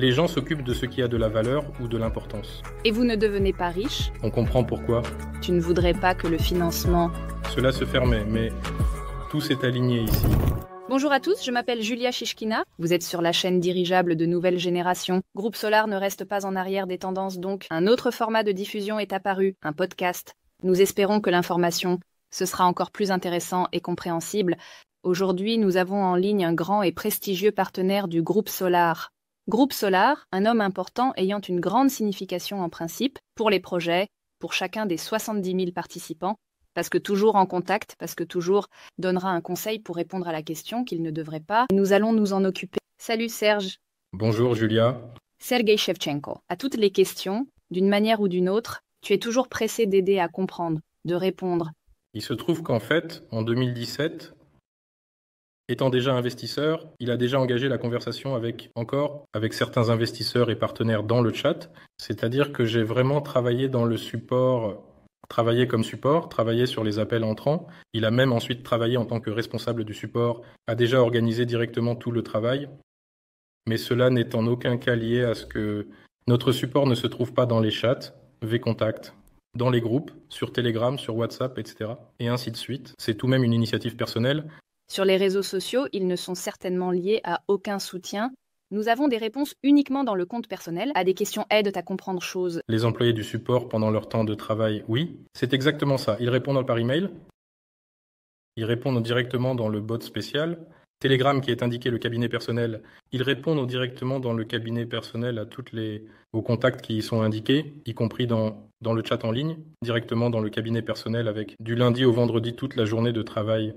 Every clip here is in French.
Les gens s'occupent de ce qui a de la valeur ou de l'importance. Et vous ne devenez pas riche On comprend pourquoi. Tu ne voudrais pas que le financement... Cela se fermait, mais tout s'est aligné ici. Bonjour à tous, je m'appelle Julia Shishkina. Vous êtes sur la chaîne dirigeable de Nouvelle Génération. Groupe Solar ne reste pas en arrière des tendances donc. Un autre format de diffusion est apparu, un podcast. Nous espérons que l'information, ce sera encore plus intéressant et compréhensible. Aujourd'hui, nous avons en ligne un grand et prestigieux partenaire du groupe Solar, Groupe Solar, un homme important ayant une grande signification en principe pour les projets, pour chacun des 70 000 participants, parce que toujours en contact, parce que toujours donnera un conseil pour répondre à la question qu'il ne devrait pas. Nous allons nous en occuper. Salut Serge. Bonjour Julia. Sergei Shevchenko. À toutes les questions, d'une manière ou d'une autre, tu es toujours pressé d'aider à comprendre, de répondre. Il se trouve qu'en fait, en 2017, Étant déjà investisseur, il a déjà engagé la conversation avec encore avec certains investisseurs et partenaires dans le chat. C'est-à-dire que j'ai vraiment travaillé dans le support, travaillé comme support, travaillé sur les appels entrants. Il a même ensuite travaillé en tant que responsable du support, a déjà organisé directement tout le travail. Mais cela n'est en aucun cas lié à ce que notre support ne se trouve pas dans les chats, v dans les groupes, sur Telegram, sur WhatsApp, etc. Et ainsi de suite. C'est tout de même une initiative personnelle. Sur les réseaux sociaux, ils ne sont certainement liés à aucun soutien. Nous avons des réponses uniquement dans le compte personnel à des questions aident à comprendre choses. Les employés du support pendant leur temps de travail, oui, c'est exactement ça. Ils répondent par email, ils répondent directement dans le bot spécial. Telegram qui est indiqué le cabinet personnel, ils répondent directement dans le cabinet personnel à toutes les aux contacts qui y sont indiqués, y compris dans, dans le chat en ligne, directement dans le cabinet personnel avec du lundi au vendredi toute la journée de travail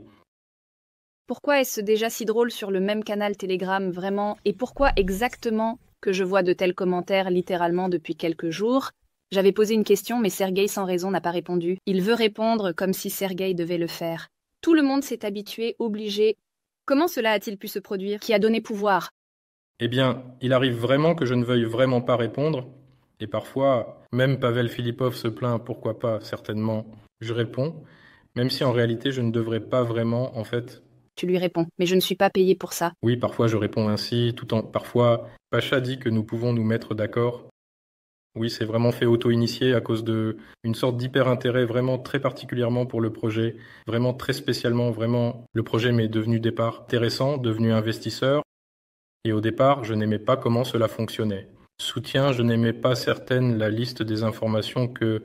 pourquoi est-ce déjà si drôle sur le même canal Telegram vraiment Et pourquoi exactement que je vois de tels commentaires littéralement depuis quelques jours J'avais posé une question, mais Sergueï sans raison n'a pas répondu. Il veut répondre comme si Sergueï devait le faire. Tout le monde s'est habitué, obligé. Comment cela a-t-il pu se produire Qui a donné pouvoir Eh bien, il arrive vraiment que je ne veuille vraiment pas répondre. Et parfois, même Pavel Filipov se plaint, pourquoi pas, certainement, je réponds, même si en réalité je ne devrais pas vraiment, en fait, tu lui réponds. Mais je ne suis pas payé pour ça. Oui, parfois je réponds ainsi, tout en parfois Pacha dit que nous pouvons nous mettre d'accord. Oui, c'est vraiment fait auto-initié à cause de une sorte d'hyper-intérêt vraiment très particulièrement pour le projet, vraiment très spécialement, vraiment le projet m'est devenu départ intéressant, devenu investisseur. Et au départ, je n'aimais pas comment cela fonctionnait. Soutien, je n'aimais pas certaine la liste des informations que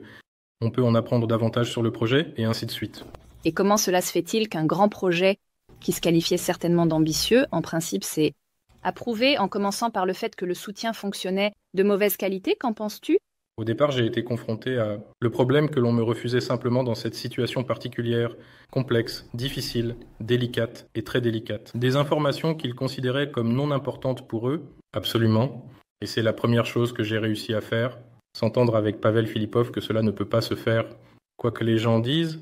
on peut en apprendre davantage sur le projet et ainsi de suite. Et comment cela se fait-il qu'un grand projet qui se qualifiait certainement d'ambitieux. En principe, c'est approuvé en commençant par le fait que le soutien fonctionnait de mauvaise qualité. Qu'en penses-tu Au départ, j'ai été confronté à le problème que l'on me refusait simplement dans cette situation particulière, complexe, difficile, délicate et très délicate. Des informations qu'ils considéraient comme non importantes pour eux, absolument. Et c'est la première chose que j'ai réussi à faire, s'entendre avec Pavel Filipov que cela ne peut pas se faire, quoi que les gens disent,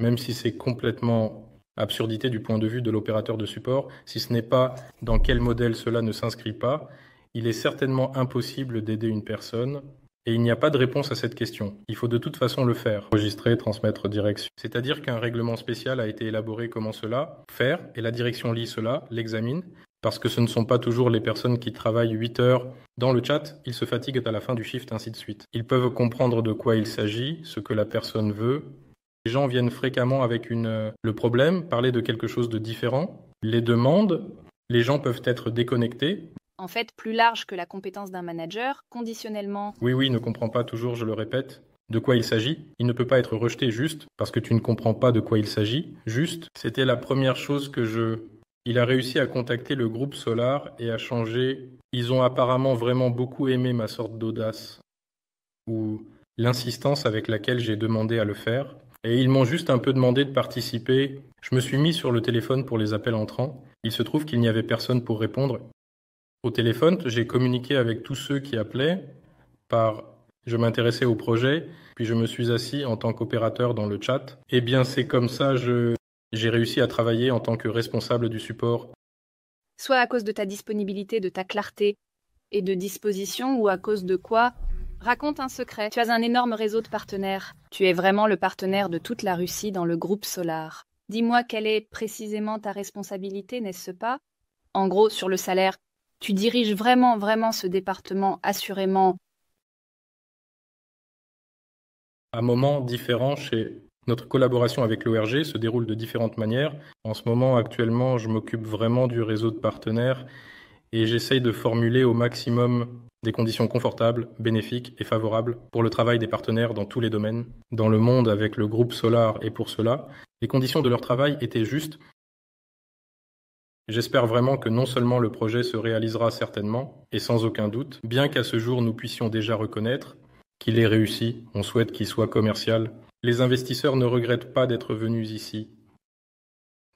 même si c'est complètement absurdité du point de vue de l'opérateur de support, si ce n'est pas dans quel modèle cela ne s'inscrit pas, il est certainement impossible d'aider une personne et il n'y a pas de réponse à cette question. Il faut de toute façon le faire. Enregistrer, transmettre, direction. C'est-à-dire qu'un règlement spécial a été élaboré comment cela faire, et la direction lit cela, l'examine, parce que ce ne sont pas toujours les personnes qui travaillent 8 heures dans le chat, ils se fatiguent à la fin du shift, ainsi de suite. Ils peuvent comprendre de quoi il s'agit, ce que la personne veut, les gens viennent fréquemment avec une, euh, le problème, parler de quelque chose de différent, les demandes, les gens peuvent être déconnectés. En fait, plus large que la compétence d'un manager, conditionnellement. Oui, oui, ne comprend pas toujours, je le répète, de quoi il s'agit. Il ne peut pas être rejeté juste parce que tu ne comprends pas de quoi il s'agit. Juste, c'était la première chose que je... Il a réussi à contacter le groupe Solar et à changer. Ils ont apparemment vraiment beaucoup aimé ma sorte d'audace ou l'insistance avec laquelle j'ai demandé à le faire. Et ils m'ont juste un peu demandé de participer. Je me suis mis sur le téléphone pour les appels entrants. Il se trouve qu'il n'y avait personne pour répondre. Au téléphone, j'ai communiqué avec tous ceux qui appelaient par je m'intéressais au projet, puis je me suis assis en tant qu'opérateur dans le chat. Eh bien, c'est comme ça je j'ai réussi à travailler en tant que responsable du support. Soit à cause de ta disponibilité, de ta clarté et de disposition, ou à cause de quoi Raconte un secret. Tu as un énorme réseau de partenaires. Tu es vraiment le partenaire de toute la Russie dans le groupe Solar. Dis-moi quelle est précisément ta responsabilité, n'est-ce pas En gros, sur le salaire, tu diriges vraiment, vraiment ce département, assurément. Un moment différent chez notre collaboration avec l'ORG se déroule de différentes manières. En ce moment, actuellement, je m'occupe vraiment du réseau de partenaires et j'essaye de formuler au maximum des conditions confortables, bénéfiques et favorables pour le travail des partenaires dans tous les domaines. Dans le monde avec le groupe Solar et pour cela, les conditions de leur travail étaient justes. J'espère vraiment que non seulement le projet se réalisera certainement, et sans aucun doute, bien qu'à ce jour nous puissions déjà reconnaître qu'il est réussi, on souhaite qu'il soit commercial. Les investisseurs ne regrettent pas d'être venus ici,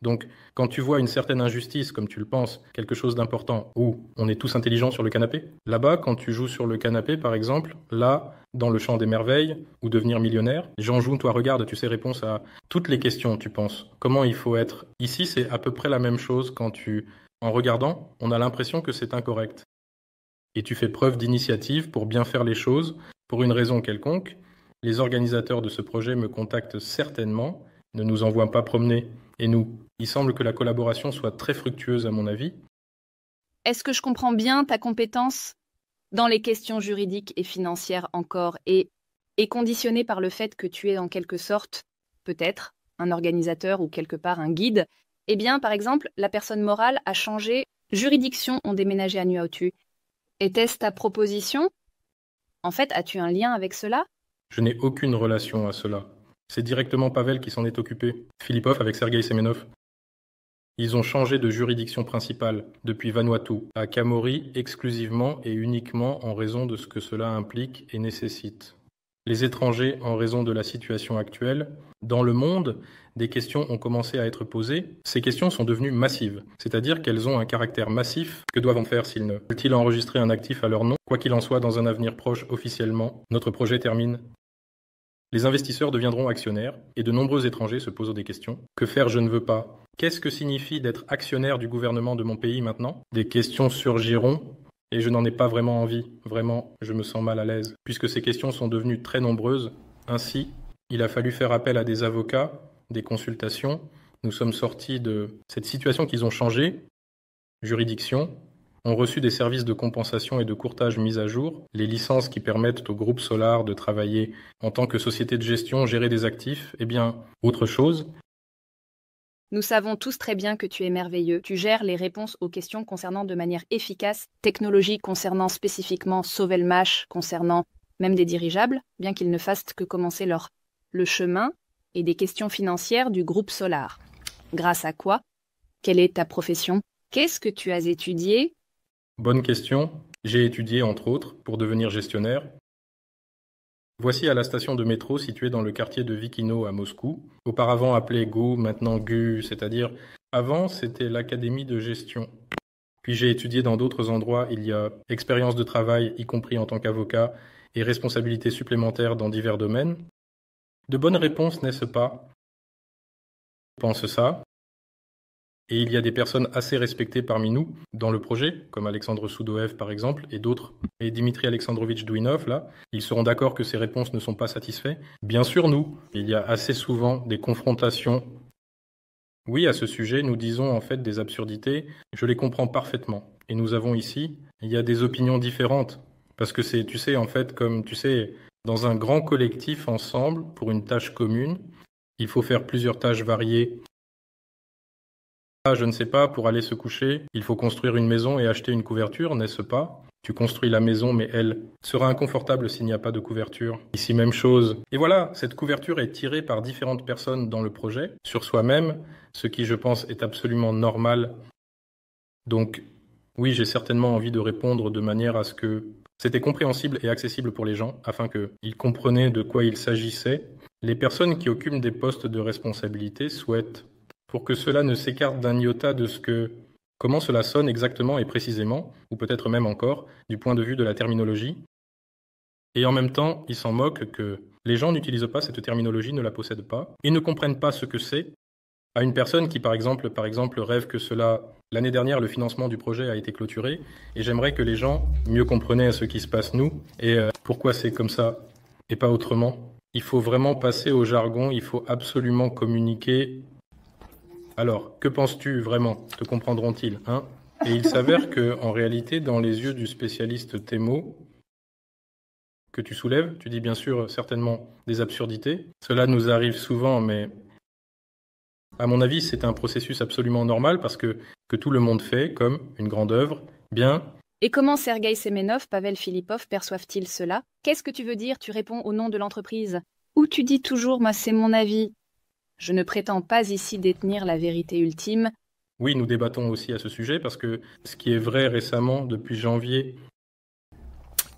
donc, quand tu vois une certaine injustice, comme tu le penses, quelque chose d'important, où on est tous intelligents sur le canapé, là-bas, quand tu joues sur le canapé, par exemple, là, dans le champ des merveilles, ou devenir millionnaire, j'en joue, toi, regarde, tu sais, réponse à toutes les questions, tu penses. Comment il faut être Ici, c'est à peu près la même chose quand tu... En regardant, on a l'impression que c'est incorrect. Et tu fais preuve d'initiative pour bien faire les choses, pour une raison quelconque. Les organisateurs de ce projet me contactent certainement, ne nous envoient pas promener et nous il semble que la collaboration soit très fructueuse à mon avis. Est-ce que je comprends bien ta compétence dans les questions juridiques et financières encore et est conditionnée par le fait que tu es en quelque sorte, peut-être, un organisateur ou quelque part un guide Eh bien, par exemple, la personne morale a changé, juridiction ont déménagé à Nuautu. Était-ce ta proposition En fait, as-tu un lien avec cela Je n'ai aucune relation à cela. C'est directement Pavel qui s'en est occupé, Filipov avec Sergei Semenov. Ils ont changé de juridiction principale depuis Vanuatu à Kamori exclusivement et uniquement en raison de ce que cela implique et nécessite. Les étrangers, en raison de la situation actuelle, dans le monde, des questions ont commencé à être posées. Ces questions sont devenues massives, c'est-à-dire qu'elles ont un caractère massif. Que doivent en faire s'ils ne veulent-ils enregistrer un actif à leur nom Quoi qu'il en soit, dans un avenir proche officiellement, notre projet termine. Les investisseurs deviendront actionnaires et de nombreux étrangers se posent des questions. Que faire je ne veux pas Qu'est-ce que signifie d'être actionnaire du gouvernement de mon pays maintenant Des questions surgiront et je n'en ai pas vraiment envie. Vraiment, je me sens mal à l'aise. Puisque ces questions sont devenues très nombreuses, ainsi, il a fallu faire appel à des avocats, des consultations. Nous sommes sortis de cette situation qu'ils ont changée. Juridiction, ont reçu des services de compensation et de courtage mis à jour, les licences qui permettent au groupe Solar de travailler en tant que société de gestion, gérer des actifs, eh bien, autre chose, nous savons tous très bien que tu es merveilleux, tu gères les réponses aux questions concernant de manière efficace, technologie concernant spécifiquement Sauvelmash, concernant même des dirigeables, bien qu'ils ne fassent que commencer leur le chemin, et des questions financières du groupe Solar. Grâce à quoi Quelle est ta profession Qu'est-ce que tu as étudié Bonne question. J'ai étudié, entre autres, pour devenir gestionnaire, Voici à la station de métro située dans le quartier de Vikino à Moscou, auparavant appelée Go, maintenant GU, c'est-à-dire avant c'était l'académie de gestion. Puis j'ai étudié dans d'autres endroits, il y a expérience de travail, y compris en tant qu'avocat, et responsabilité supplémentaires dans divers domaines. De bonnes réponses, n'est-ce pas Pense ça, et il y a des personnes assez respectées parmi nous dans le projet, comme Alexandre Soudoev par exemple, et d'autres. Et Dimitri Alexandrovitch Douinov, là, ils seront d'accord que ces réponses ne sont pas satisfaites. Bien sûr, nous, il y a assez souvent des confrontations. Oui, à ce sujet, nous disons en fait des absurdités. Je les comprends parfaitement. Et nous avons ici, il y a des opinions différentes. Parce que c'est, tu sais, en fait, comme tu sais, dans un grand collectif ensemble, pour une tâche commune, il faut faire plusieurs tâches variées ah, je ne sais pas, pour aller se coucher, il faut construire une maison et acheter une couverture, n'est-ce pas tu construis la maison, mais elle sera inconfortable s'il n'y a pas de couverture. Ici, même chose. Et voilà, cette couverture est tirée par différentes personnes dans le projet, sur soi-même, ce qui, je pense, est absolument normal. Donc, oui, j'ai certainement envie de répondre de manière à ce que c'était compréhensible et accessible pour les gens, afin qu'ils comprenaient de quoi il s'agissait. Les personnes qui occupent des postes de responsabilité souhaitent pour que cela ne s'écarte d'un iota de ce que comment cela sonne exactement et précisément, ou peut-être même encore, du point de vue de la terminologie. Et en même temps, ils s'en moquent que les gens n'utilisent pas cette terminologie, ne la possèdent pas, ils ne comprennent pas ce que c'est. À une personne qui, par exemple, par exemple rêve que cela, l'année dernière, le financement du projet a été clôturé, et j'aimerais que les gens mieux comprenaient ce qui se passe nous, et euh, pourquoi c'est comme ça, et pas autrement. Il faut vraiment passer au jargon, il faut absolument communiquer alors, que penses-tu vraiment Te comprendront-ils hein Et il s'avère que, en réalité, dans les yeux du spécialiste Témo, que tu soulèves, tu dis bien sûr certainement des absurdités. Cela nous arrive souvent, mais à mon avis, c'est un processus absolument normal parce que, que tout le monde fait comme une grande œuvre, bien. Et comment Sergueï Semenov, Pavel Filipov perçoivent-ils cela Qu'est-ce que tu veux dire Tu réponds au nom de l'entreprise. Ou tu dis toujours, moi c'est mon avis. Je ne prétends pas ici détenir la vérité ultime. Oui, nous débattons aussi à ce sujet parce que ce qui est vrai récemment, depuis janvier,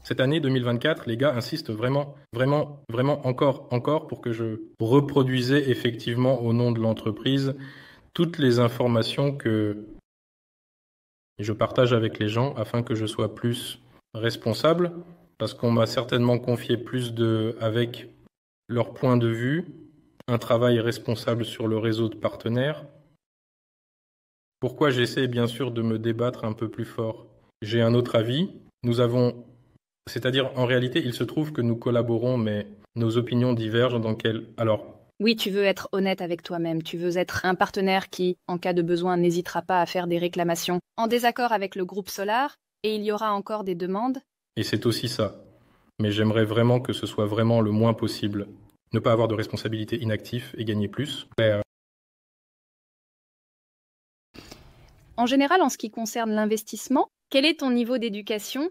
cette année 2024, les gars insistent vraiment, vraiment, vraiment encore, encore pour que je reproduisais effectivement au nom de l'entreprise toutes les informations que je partage avec les gens afin que je sois plus responsable parce qu'on m'a certainement confié plus de avec leur point de vue, un travail responsable sur le réseau de partenaires. Pourquoi j'essaie bien sûr de me débattre un peu plus fort J'ai un autre avis. Nous avons, c'est-à-dire en réalité, il se trouve que nous collaborons, mais nos opinions divergent dans quel. Alors. Oui, tu veux être honnête avec toi-même, tu veux être un partenaire qui, en cas de besoin, n'hésitera pas à faire des réclamations en désaccord avec le groupe Solar, et il y aura encore des demandes. Et c'est aussi ça. Mais j'aimerais vraiment que ce soit vraiment le moins possible ne pas avoir de responsabilité inactif et gagner plus. Euh, en général, en ce qui concerne l'investissement, quel est ton niveau d'éducation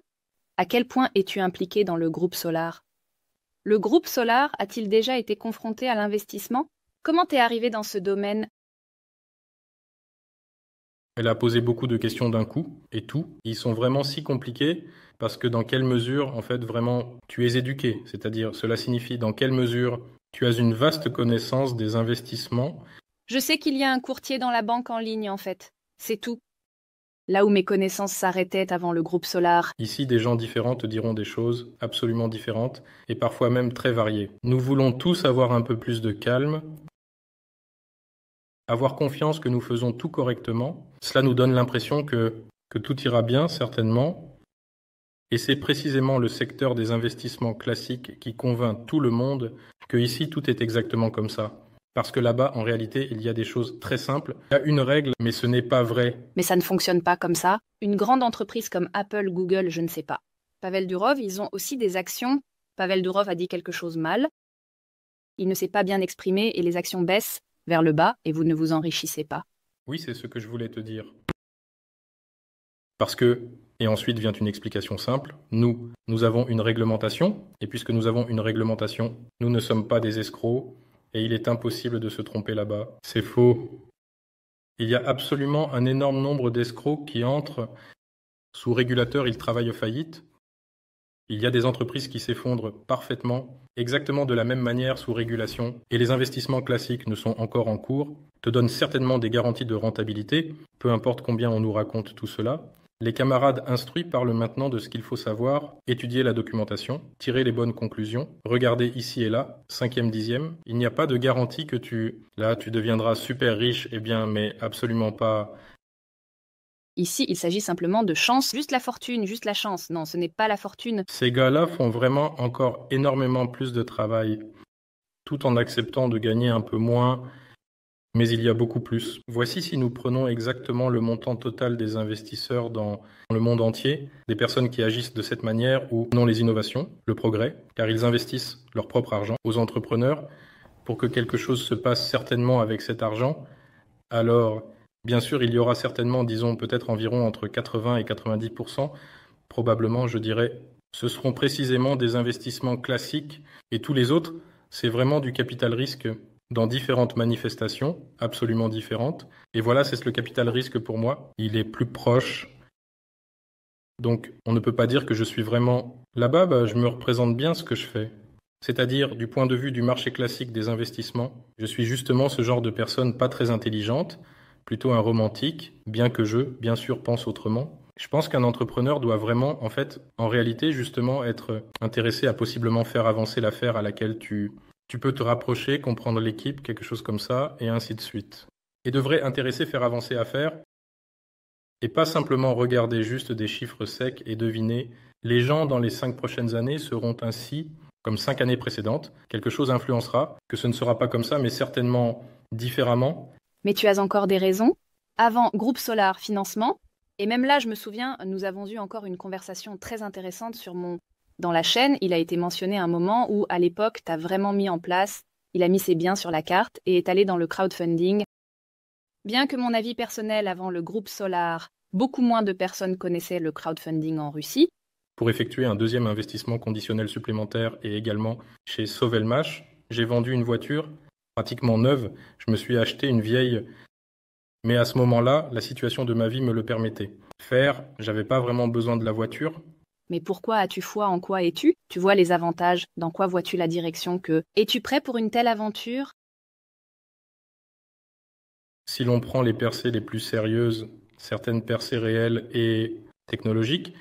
À quel point es-tu impliqué dans le groupe Solar Le groupe Solar a-t-il déjà été confronté à l'investissement Comment t'es arrivé dans ce domaine elle a posé beaucoup de questions d'un coup, et tout. Ils sont vraiment si compliqués parce que dans quelle mesure, en fait, vraiment, tu es éduqué. C'est-à-dire, cela signifie dans quelle mesure tu as une vaste connaissance des investissements. Je sais qu'il y a un courtier dans la banque en ligne, en fait. C'est tout. Là où mes connaissances s'arrêtaient avant le groupe Solar. Ici, des gens différents te diront des choses absolument différentes et parfois même très variées. Nous voulons tous avoir un peu plus de calme avoir confiance que nous faisons tout correctement. Cela nous donne l'impression que, tout ira bien, certainement. Et c'est précisément le secteur des investissements classiques qui convainc tout le monde que ici tout est exactement comme ça. Parce que là-bas, en réalité, il y a des choses très simples. Il y a une règle, mais ce n'est pas vrai. Mais ça ne fonctionne pas comme ça. Une grande entreprise comme Apple, Google, je ne sais pas. Pavel Durov, ils ont aussi des actions. Pavel Durov a dit quelque chose mal. Il ne s'est pas bien exprimé et les actions baissent vers le bas et vous ne vous enrichissez pas. Oui, c'est ce que je voulais te dire. Parce que, et ensuite vient une explication simple, nous, nous avons une réglementation, et puisque nous avons une réglementation, nous ne sommes pas des escrocs, et il est impossible de se tromper là-bas. C'est faux. Il y a absolument un énorme nombre d'escrocs qui entrent sous régulateur, ils travaillent aux faillites, il y a des entreprises qui s'effondrent parfaitement, exactement de la même manière sous régulation, et les investissements classiques ne sont encore en cours, te donnent certainement des garanties de rentabilité, peu importe combien on nous raconte tout cela. Les camarades instruits parlent maintenant de ce qu'il faut savoir, étudier la documentation, tirer les bonnes conclusions, regarder ici et là, cinquième, dixième. Il n'y a pas de garantie que tu, là, tu deviendras super riche, eh bien, mais absolument pas Ici, il s'agit simplement de chance, juste la fortune, juste la chance. Non, ce n'est pas la fortune. Ces gars-là font vraiment encore énormément plus de travail, tout en acceptant de gagner un peu moins, mais il y a beaucoup plus. Voici si nous prenons exactement le montant total des investisseurs dans le monde entier, des personnes qui agissent de cette manière ou non les innovations, le progrès, car ils investissent leur propre argent aux entrepreneurs pour que quelque chose se passe certainement avec cet argent. Alors, Bien sûr, il y aura certainement, disons peut-être environ entre 80 et 90 probablement, je dirais, ce seront précisément des investissements classiques et tous les autres, c'est vraiment du capital risque dans différentes manifestations, absolument différentes. Et voilà, c'est le capital risque pour moi. Il est plus proche. Donc, on ne peut pas dire que je suis vraiment là-bas, bah, je me représente bien ce que je fais. C'est-à-dire, du point de vue du marché classique des investissements, je suis justement ce genre de personne pas très intelligente, plutôt un romantique, bien que je, bien sûr, pense autrement. Je pense qu'un entrepreneur doit vraiment, en fait, en réalité, justement, être intéressé à possiblement faire avancer l'affaire à laquelle tu, tu peux te rapprocher, comprendre l'équipe, quelque chose comme ça, et ainsi de suite. Et devrait intéresser, faire avancer l'affaire, et pas simplement regarder juste des chiffres secs et deviner. Les gens dans les cinq prochaines années seront ainsi, comme cinq années précédentes. Quelque chose influencera, que ce ne sera pas comme ça, mais certainement différemment mais tu as encore des raisons. Avant, Groupe Solar Financement. Et même là, je me souviens, nous avons eu encore une conversation très intéressante sur mon. Dans la chaîne, il a été mentionné un moment où, à l'époque, tu as vraiment mis en place, il a mis ses biens sur la carte et est allé dans le crowdfunding. Bien que mon avis personnel avant le groupe Solar, beaucoup moins de personnes connaissaient le crowdfunding en Russie. Pour effectuer un deuxième investissement conditionnel supplémentaire et également chez Sauvelmash, j'ai vendu une voiture pratiquement neuve. Je me suis acheté une vieille. Mais à ce moment-là, la situation de ma vie me le permettait. Faire, j'avais pas vraiment besoin de la voiture. Mais pourquoi as-tu foi En quoi es-tu Tu vois les avantages, dans quoi vois-tu la direction que Es-tu prêt pour une telle aventure Si l'on prend les percées les plus sérieuses, certaines percées réelles et technologiques,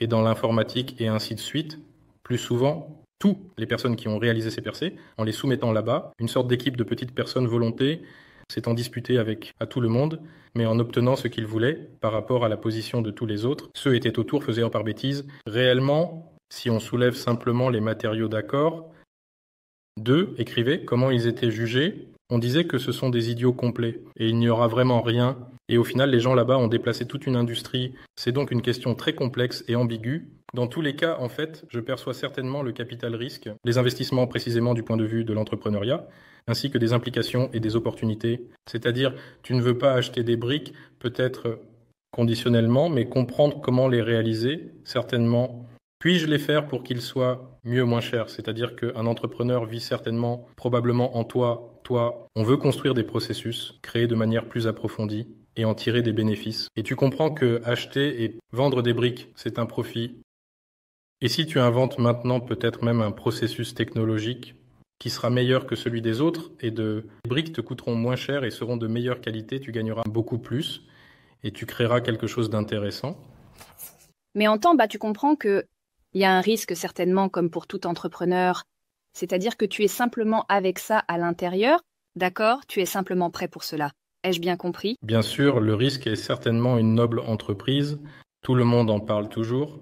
et dans l'informatique et ainsi de suite, plus souvent, tous les personnes qui ont réalisé ces percées en les soumettant là-bas. Une sorte d'équipe de petites personnes volontées s'étant disputées avec à tout le monde, mais en obtenant ce qu'ils voulaient par rapport à la position de tous les autres. Ceux étaient autour faisaient par bêtise. Réellement, si on soulève simplement les matériaux d'accord, deux écrivaient comment ils étaient jugés on disait que ce sont des idiots complets, et il n'y aura vraiment rien, et au final les gens là-bas ont déplacé toute une industrie, c'est donc une question très complexe et ambiguë. Dans tous les cas, en fait, je perçois certainement le capital risque, les investissements précisément du point de vue de l'entrepreneuriat, ainsi que des implications et des opportunités. C'est-à-dire, tu ne veux pas acheter des briques, peut-être conditionnellement, mais comprendre comment les réaliser, certainement. Puis-je les faire pour qu'ils soient mieux, moins chers C'est-à-dire qu'un entrepreneur vit certainement, probablement en toi, toi, on veut construire des processus, créer de manière plus approfondie et en tirer des bénéfices. Et tu comprends que acheter et vendre des briques, c'est un profit. Et si tu inventes maintenant peut-être même un processus technologique qui sera meilleur que celui des autres et de les briques te coûteront moins cher et seront de meilleure qualité, tu gagneras beaucoup plus et tu créeras quelque chose d'intéressant. Mais en temps, tu comprends qu'il y a un risque certainement, comme pour tout entrepreneur, c'est-à-dire que tu es simplement avec ça à l'intérieur, d'accord Tu es simplement prêt pour cela. Ai-je bien compris Bien sûr, le risque est certainement une noble entreprise. Tout le monde en parle toujours.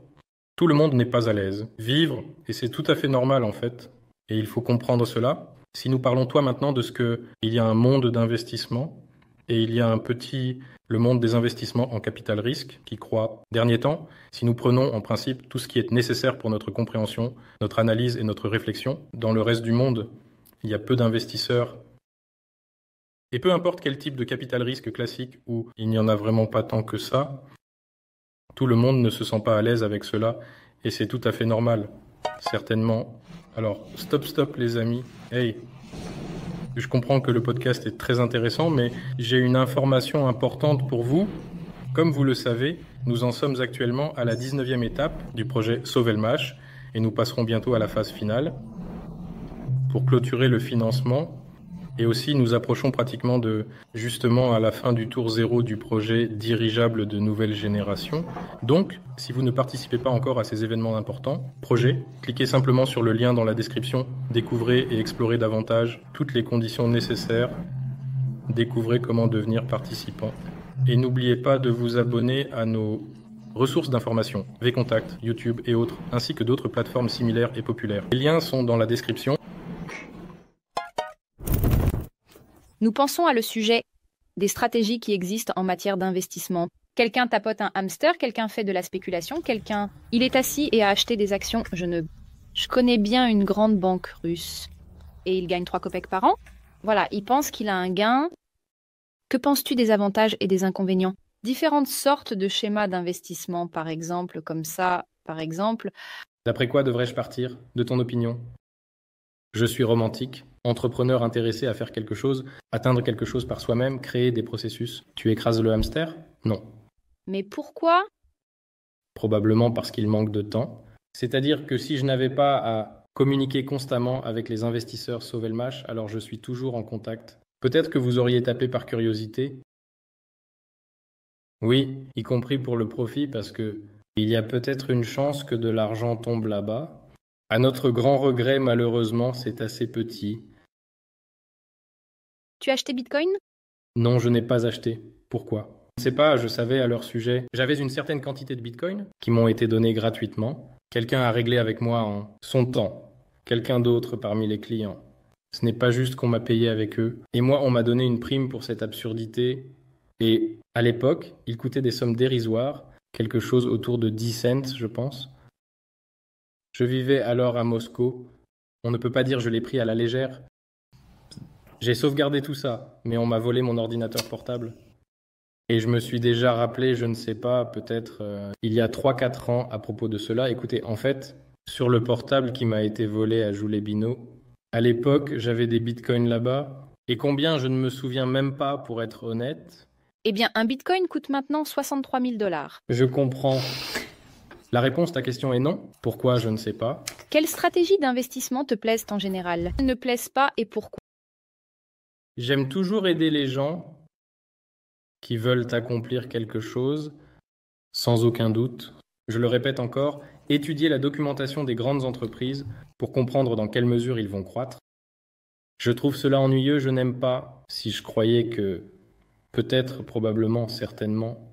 Tout le monde n'est pas à l'aise. Vivre, et c'est tout à fait normal en fait, et il faut comprendre cela. Si nous parlons toi maintenant de ce que il y a un monde d'investissement et il y a un petit le monde des investissements en capital risque qui croît dernier temps, si nous prenons en principe tout ce qui est nécessaire pour notre compréhension, notre analyse et notre réflexion. Dans le reste du monde, il y a peu d'investisseurs. Et peu importe quel type de capital risque classique où il n'y en a vraiment pas tant que ça, tout le monde ne se sent pas à l'aise avec cela et c'est tout à fait normal, certainement. Alors, stop, stop les amis. Hey, je comprends que le podcast est très intéressant, mais j'ai une information importante pour vous. Comme vous le savez, nous en sommes actuellement à la 19e étape du projet Sauver le Mâche et nous passerons bientôt à la phase finale. Pour clôturer le financement, et aussi, nous approchons pratiquement de, justement, à la fin du tour zéro du projet dirigeable de nouvelle génération. Donc, si vous ne participez pas encore à ces événements importants, projet, cliquez simplement sur le lien dans la description, découvrez et explorez davantage toutes les conditions nécessaires, découvrez comment devenir participant. Et n'oubliez pas de vous abonner à nos ressources d'information, Vcontact, YouTube et autres, ainsi que d'autres plateformes similaires et populaires. Les liens sont dans la description. Nous pensons à le sujet des stratégies qui existent en matière d'investissement. Quelqu'un tapote un hamster, quelqu'un fait de la spéculation, quelqu'un il est assis et a acheté des actions. Je ne je connais bien une grande banque russe et il gagne 3 copecs par an. Voilà, il pense qu'il a un gain. Que penses-tu des avantages et des inconvénients Différentes sortes de schémas d'investissement, par exemple, comme ça, par exemple. D'après quoi devrais-je partir, de ton opinion je suis romantique, entrepreneur intéressé à faire quelque chose, atteindre quelque chose par soi-même, créer des processus. Tu écrases le hamster Non. Mais pourquoi Probablement parce qu'il manque de temps. C'est-à-dire que si je n'avais pas à communiquer constamment avec les investisseurs sauver le alors je suis toujours en contact. Peut-être que vous auriez tapé par curiosité. Oui, y compris pour le profit, parce que il y a peut-être une chance que de l'argent tombe là-bas, à notre grand regret, malheureusement, c'est assez petit. Tu as acheté Bitcoin Non, je n'ai pas acheté. Pourquoi je ne sais pas, je savais à leur sujet. J'avais une certaine quantité de Bitcoin qui m'ont été donnés gratuitement. Quelqu'un a réglé avec moi en son temps. Quelqu'un d'autre parmi les clients. Ce n'est pas juste qu'on m'a payé avec eux. Et moi, on m'a donné une prime pour cette absurdité. Et à l'époque, il coûtait des sommes dérisoires, quelque chose autour de 10 cents, je pense. Je vivais alors à Moscou. On ne peut pas dire je l'ai pris à la légère. J'ai sauvegardé tout ça, mais on m'a volé mon ordinateur portable. Et je me suis déjà rappelé, je ne sais pas, peut-être euh, il y a 3-4 ans à propos de cela. Écoutez, en fait, sur le portable qui m'a été volé à Joulet Bino, à l'époque, j'avais des bitcoins là-bas. Et combien, je ne me souviens même pas, pour être honnête. Eh bien, un bitcoin coûte maintenant 63 000 dollars. Je comprends. La réponse à ta question est non. Pourquoi Je ne sais pas. Quelles stratégies d'investissement te plaisent en général ne plaisent pas et pourquoi J'aime toujours aider les gens qui veulent accomplir quelque chose, sans aucun doute. Je le répète encore, étudier la documentation des grandes entreprises pour comprendre dans quelle mesure ils vont croître. Je trouve cela ennuyeux, je n'aime pas, si je croyais que peut-être, probablement, certainement,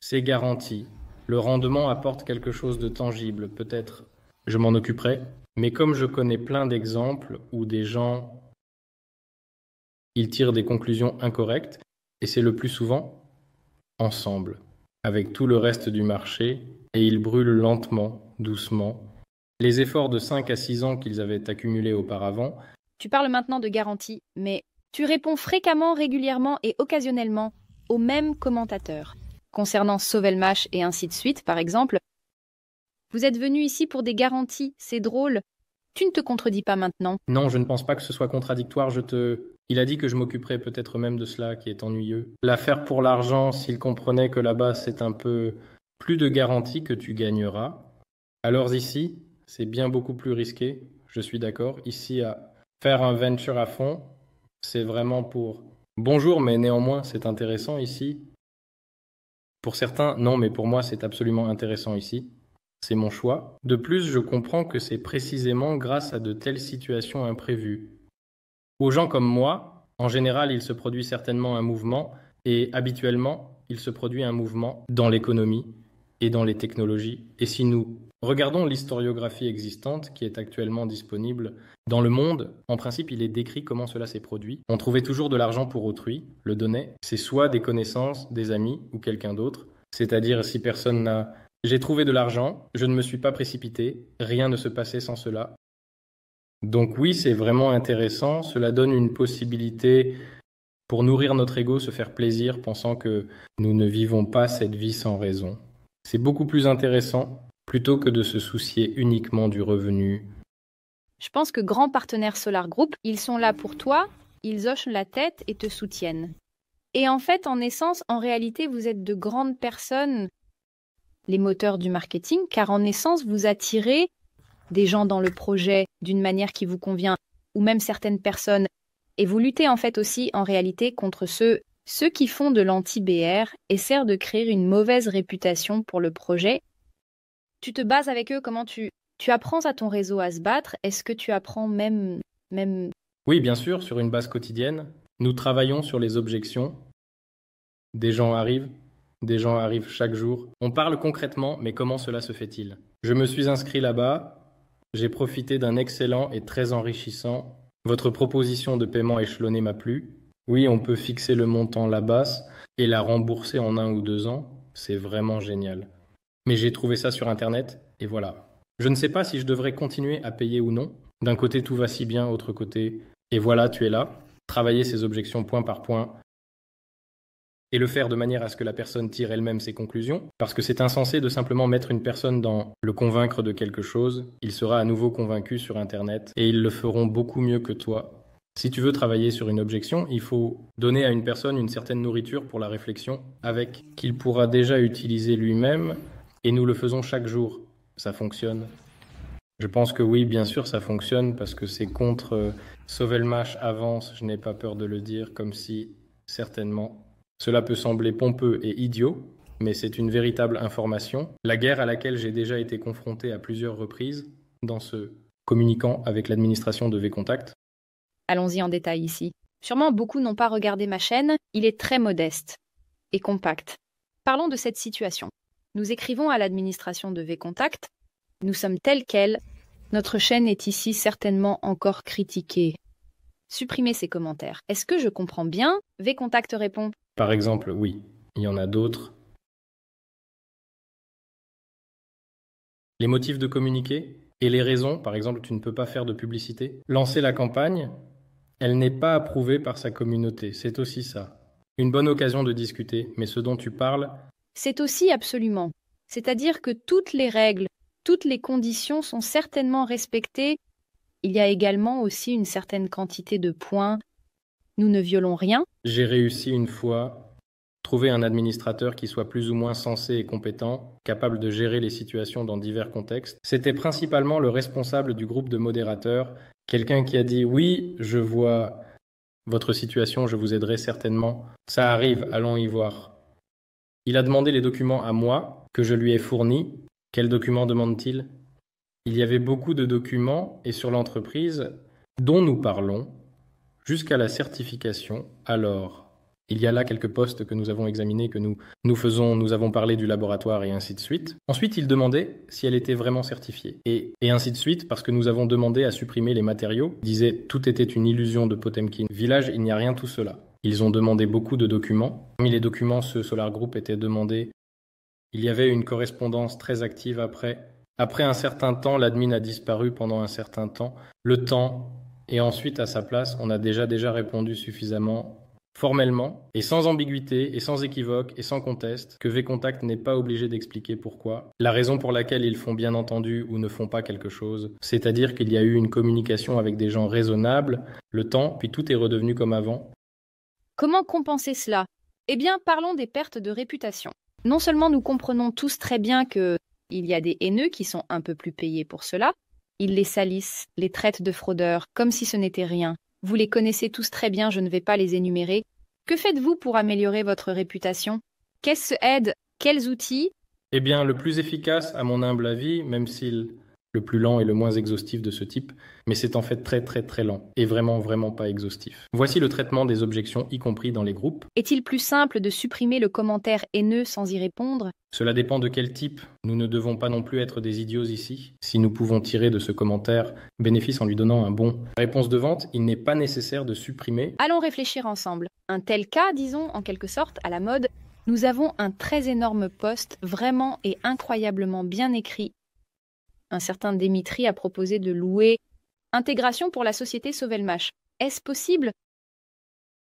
c'est garanti, le rendement apporte quelque chose de tangible. Peut-être je m'en occuperai. Mais comme je connais plein d'exemples où des gens, ils tirent des conclusions incorrectes, et c'est le plus souvent ensemble, avec tout le reste du marché, et ils brûlent lentement, doucement, les efforts de 5 à 6 ans qu'ils avaient accumulés auparavant. Tu parles maintenant de garantie, mais tu réponds fréquemment, régulièrement et occasionnellement aux mêmes commentateurs concernant Sauvelmash et ainsi de suite, par exemple. Vous êtes venu ici pour des garanties, c'est drôle. Tu ne te contredis pas maintenant. Non, je ne pense pas que ce soit contradictoire, je te... Il a dit que je m'occuperais peut-être même de cela, qui est ennuyeux. L'affaire pour l'argent, s'il comprenait que là-bas c'est un peu plus de garantie que tu gagneras. Alors ici, c'est bien beaucoup plus risqué, je suis d'accord. Ici, à faire un venture à fond, c'est vraiment pour... Bonjour, mais néanmoins, c'est intéressant ici. Pour certains, non, mais pour moi, c'est absolument intéressant ici. C'est mon choix. De plus, je comprends que c'est précisément grâce à de telles situations imprévues. Aux gens comme moi, en général, il se produit certainement un mouvement, et habituellement, il se produit un mouvement dans l'économie et dans les technologies. Et si nous Regardons l'historiographie existante qui est actuellement disponible dans le monde. En principe, il est décrit comment cela s'est produit. On trouvait toujours de l'argent pour autrui, le donnait. C'est soit des connaissances, des amis ou quelqu'un d'autre. C'est-à-dire si personne n'a... J'ai trouvé de l'argent, je ne me suis pas précipité, rien ne se passait sans cela. Donc oui, c'est vraiment intéressant, cela donne une possibilité pour nourrir notre ego, se faire plaisir, pensant que nous ne vivons pas cette vie sans raison. C'est beaucoup plus intéressant plutôt que de se soucier uniquement du revenu Je pense que grands partenaires Solar Group, ils sont là pour toi, ils hochent la tête et te soutiennent. Et en fait, en essence, en réalité, vous êtes de grandes personnes, les moteurs du marketing, car en essence, vous attirez des gens dans le projet d'une manière qui vous convient, ou même certaines personnes. Et vous luttez en fait aussi, en réalité, contre ceux, ceux qui font de l'anti-BR et servent de créer une mauvaise réputation pour le projet tu te bases avec eux Comment tu, tu apprends à ton réseau à se battre Est-ce que tu apprends même, même... Oui, bien sûr, sur une base quotidienne. Nous travaillons sur les objections. Des gens arrivent, des gens arrivent chaque jour. On parle concrètement, mais comment cela se fait-il Je me suis inscrit là-bas, j'ai profité d'un excellent et très enrichissant. Votre proposition de paiement échelonné m'a plu. Oui, on peut fixer le montant la basse et la rembourser en un ou deux ans. C'est vraiment génial mais j'ai trouvé ça sur Internet, et voilà. Je ne sais pas si je devrais continuer à payer ou non. D'un côté, tout va si bien, autre côté, et voilà, tu es là. Travailler ces objections point par point et le faire de manière à ce que la personne tire elle-même ses conclusions, parce que c'est insensé de simplement mettre une personne dans le convaincre de quelque chose, il sera à nouveau convaincu sur Internet, et ils le feront beaucoup mieux que toi. Si tu veux travailler sur une objection, il faut donner à une personne une certaine nourriture pour la réflexion, avec qu'il pourra déjà utiliser lui-même et nous le faisons chaque jour, ça fonctionne Je pense que oui, bien sûr, ça fonctionne parce que c'est contre euh, sauver le avance, je n'ai pas peur de le dire, comme si certainement cela peut sembler pompeux et idiot, mais c'est une véritable information. La guerre à laquelle j'ai déjà été confronté à plusieurs reprises dans ce communiquant avec l'administration de V-Contact. Allons-y en détail ici. Sûrement beaucoup n'ont pas regardé ma chaîne, il est très modeste et compact. Parlons de cette situation. Nous écrivons à l'administration de V-Contact. Nous sommes tels quels. Notre chaîne est ici certainement encore critiquée. Supprimez ces commentaires. Est-ce que je comprends bien V-Contact répond. Par exemple, oui. Il y en a d'autres. Les motifs de communiquer et les raisons, par exemple, tu ne peux pas faire de publicité. Lancer la campagne, elle n'est pas approuvée par sa communauté, c'est aussi ça. Une bonne occasion de discuter, mais ce dont tu parles, c'est aussi absolument. C'est-à-dire que toutes les règles, toutes les conditions sont certainement respectées. Il y a également aussi une certaine quantité de points. Nous ne violons rien. J'ai réussi une fois trouver un administrateur qui soit plus ou moins sensé et compétent, capable de gérer les situations dans divers contextes. C'était principalement le responsable du groupe de modérateurs, quelqu'un qui a dit oui, je vois votre situation, je vous aiderai certainement. Ça arrive, allons y voir. Il a demandé les documents à moi, que je lui ai fournis. Quels documents demande-t-il Il y avait beaucoup de documents et sur l'entreprise dont nous parlons, jusqu'à la certification. Alors, il y a là quelques postes que nous avons examinés, que nous, nous faisons, nous avons parlé du laboratoire et ainsi de suite. Ensuite, il demandait si elle était vraiment certifiée. Et, et ainsi de suite, parce que nous avons demandé à supprimer les matériaux. Il disait tout était une illusion de Potemkin. Village, il n'y a rien tout cela. Ils ont demandé beaucoup de documents. Parmi les documents, ce Solar Group était demandé. Il y avait une correspondance très active après. Après un certain temps, l'admin a disparu pendant un certain temps. Le temps, et ensuite à sa place, on a déjà déjà répondu suffisamment formellement et sans ambiguïté et sans équivoque et sans conteste que V-Contact n'est pas obligé d'expliquer pourquoi, la raison pour laquelle ils font bien entendu ou ne font pas quelque chose, c'est-à-dire qu'il y a eu une communication avec des gens raisonnables, le temps, puis tout est redevenu comme avant, Comment compenser cela Eh bien, parlons des pertes de réputation. Non seulement nous comprenons tous très bien que il y a des haineux qui sont un peu plus payés pour cela, ils les salissent, les traitent de fraudeurs, comme si ce n'était rien. Vous les connaissez tous très bien, je ne vais pas les énumérer. Que faites-vous pour améliorer votre réputation Qu'est-ce aide Quels outils Eh bien, le plus efficace, à mon humble avis, même s'il le plus lent et le moins exhaustif de ce type, mais c'est en fait très très très lent et vraiment vraiment pas exhaustif. Voici le traitement des objections, y compris dans les groupes. Est-il plus simple de supprimer le commentaire haineux sans y répondre Cela dépend de quel type. Nous ne devons pas non plus être des idiots ici. Si nous pouvons tirer de ce commentaire bénéfice en lui donnant un bon. Réponse de vente, il n'est pas nécessaire de supprimer. Allons réfléchir ensemble. Un tel cas, disons en quelque sorte, à la mode, nous avons un très énorme poste vraiment et incroyablement bien écrit un certain Dimitri a proposé de louer Intégration pour la société Sauvelmash. Est-ce possible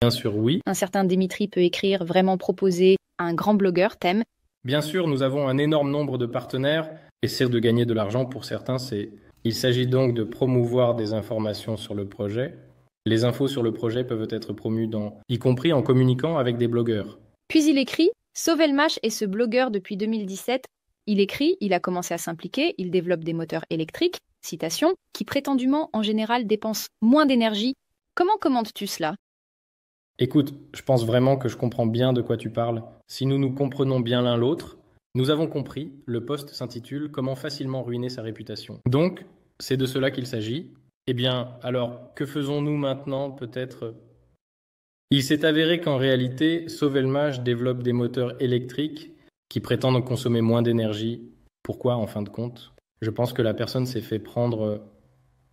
Bien sûr, oui. Un certain Dimitri peut écrire, vraiment proposer un grand blogueur thème. Bien sûr, nous avons un énorme nombre de partenaires. et Essayer de gagner de l'argent pour certains, c'est. Il s'agit donc de promouvoir des informations sur le projet. Les infos sur le projet peuvent être promues dans, y compris en communiquant avec des blogueurs. Puis il écrit Sauvelmash et ce blogueur depuis 2017 il écrit, il a commencé à s'impliquer, il développe des moteurs électriques, citation, qui prétendument en général dépensent moins d'énergie. Comment commentes-tu cela Écoute, je pense vraiment que je comprends bien de quoi tu parles. Si nous nous comprenons bien l'un l'autre, nous avons compris, le poste s'intitule Comment facilement ruiner sa réputation. Donc, c'est de cela qu'il s'agit. Eh bien, alors, que faisons-nous maintenant peut-être Il s'est avéré qu'en réalité, Sauvelmage développe des moteurs électriques qui prétendent consommer moins d'énergie. Pourquoi, en fin de compte Je pense que la personne s'est fait prendre,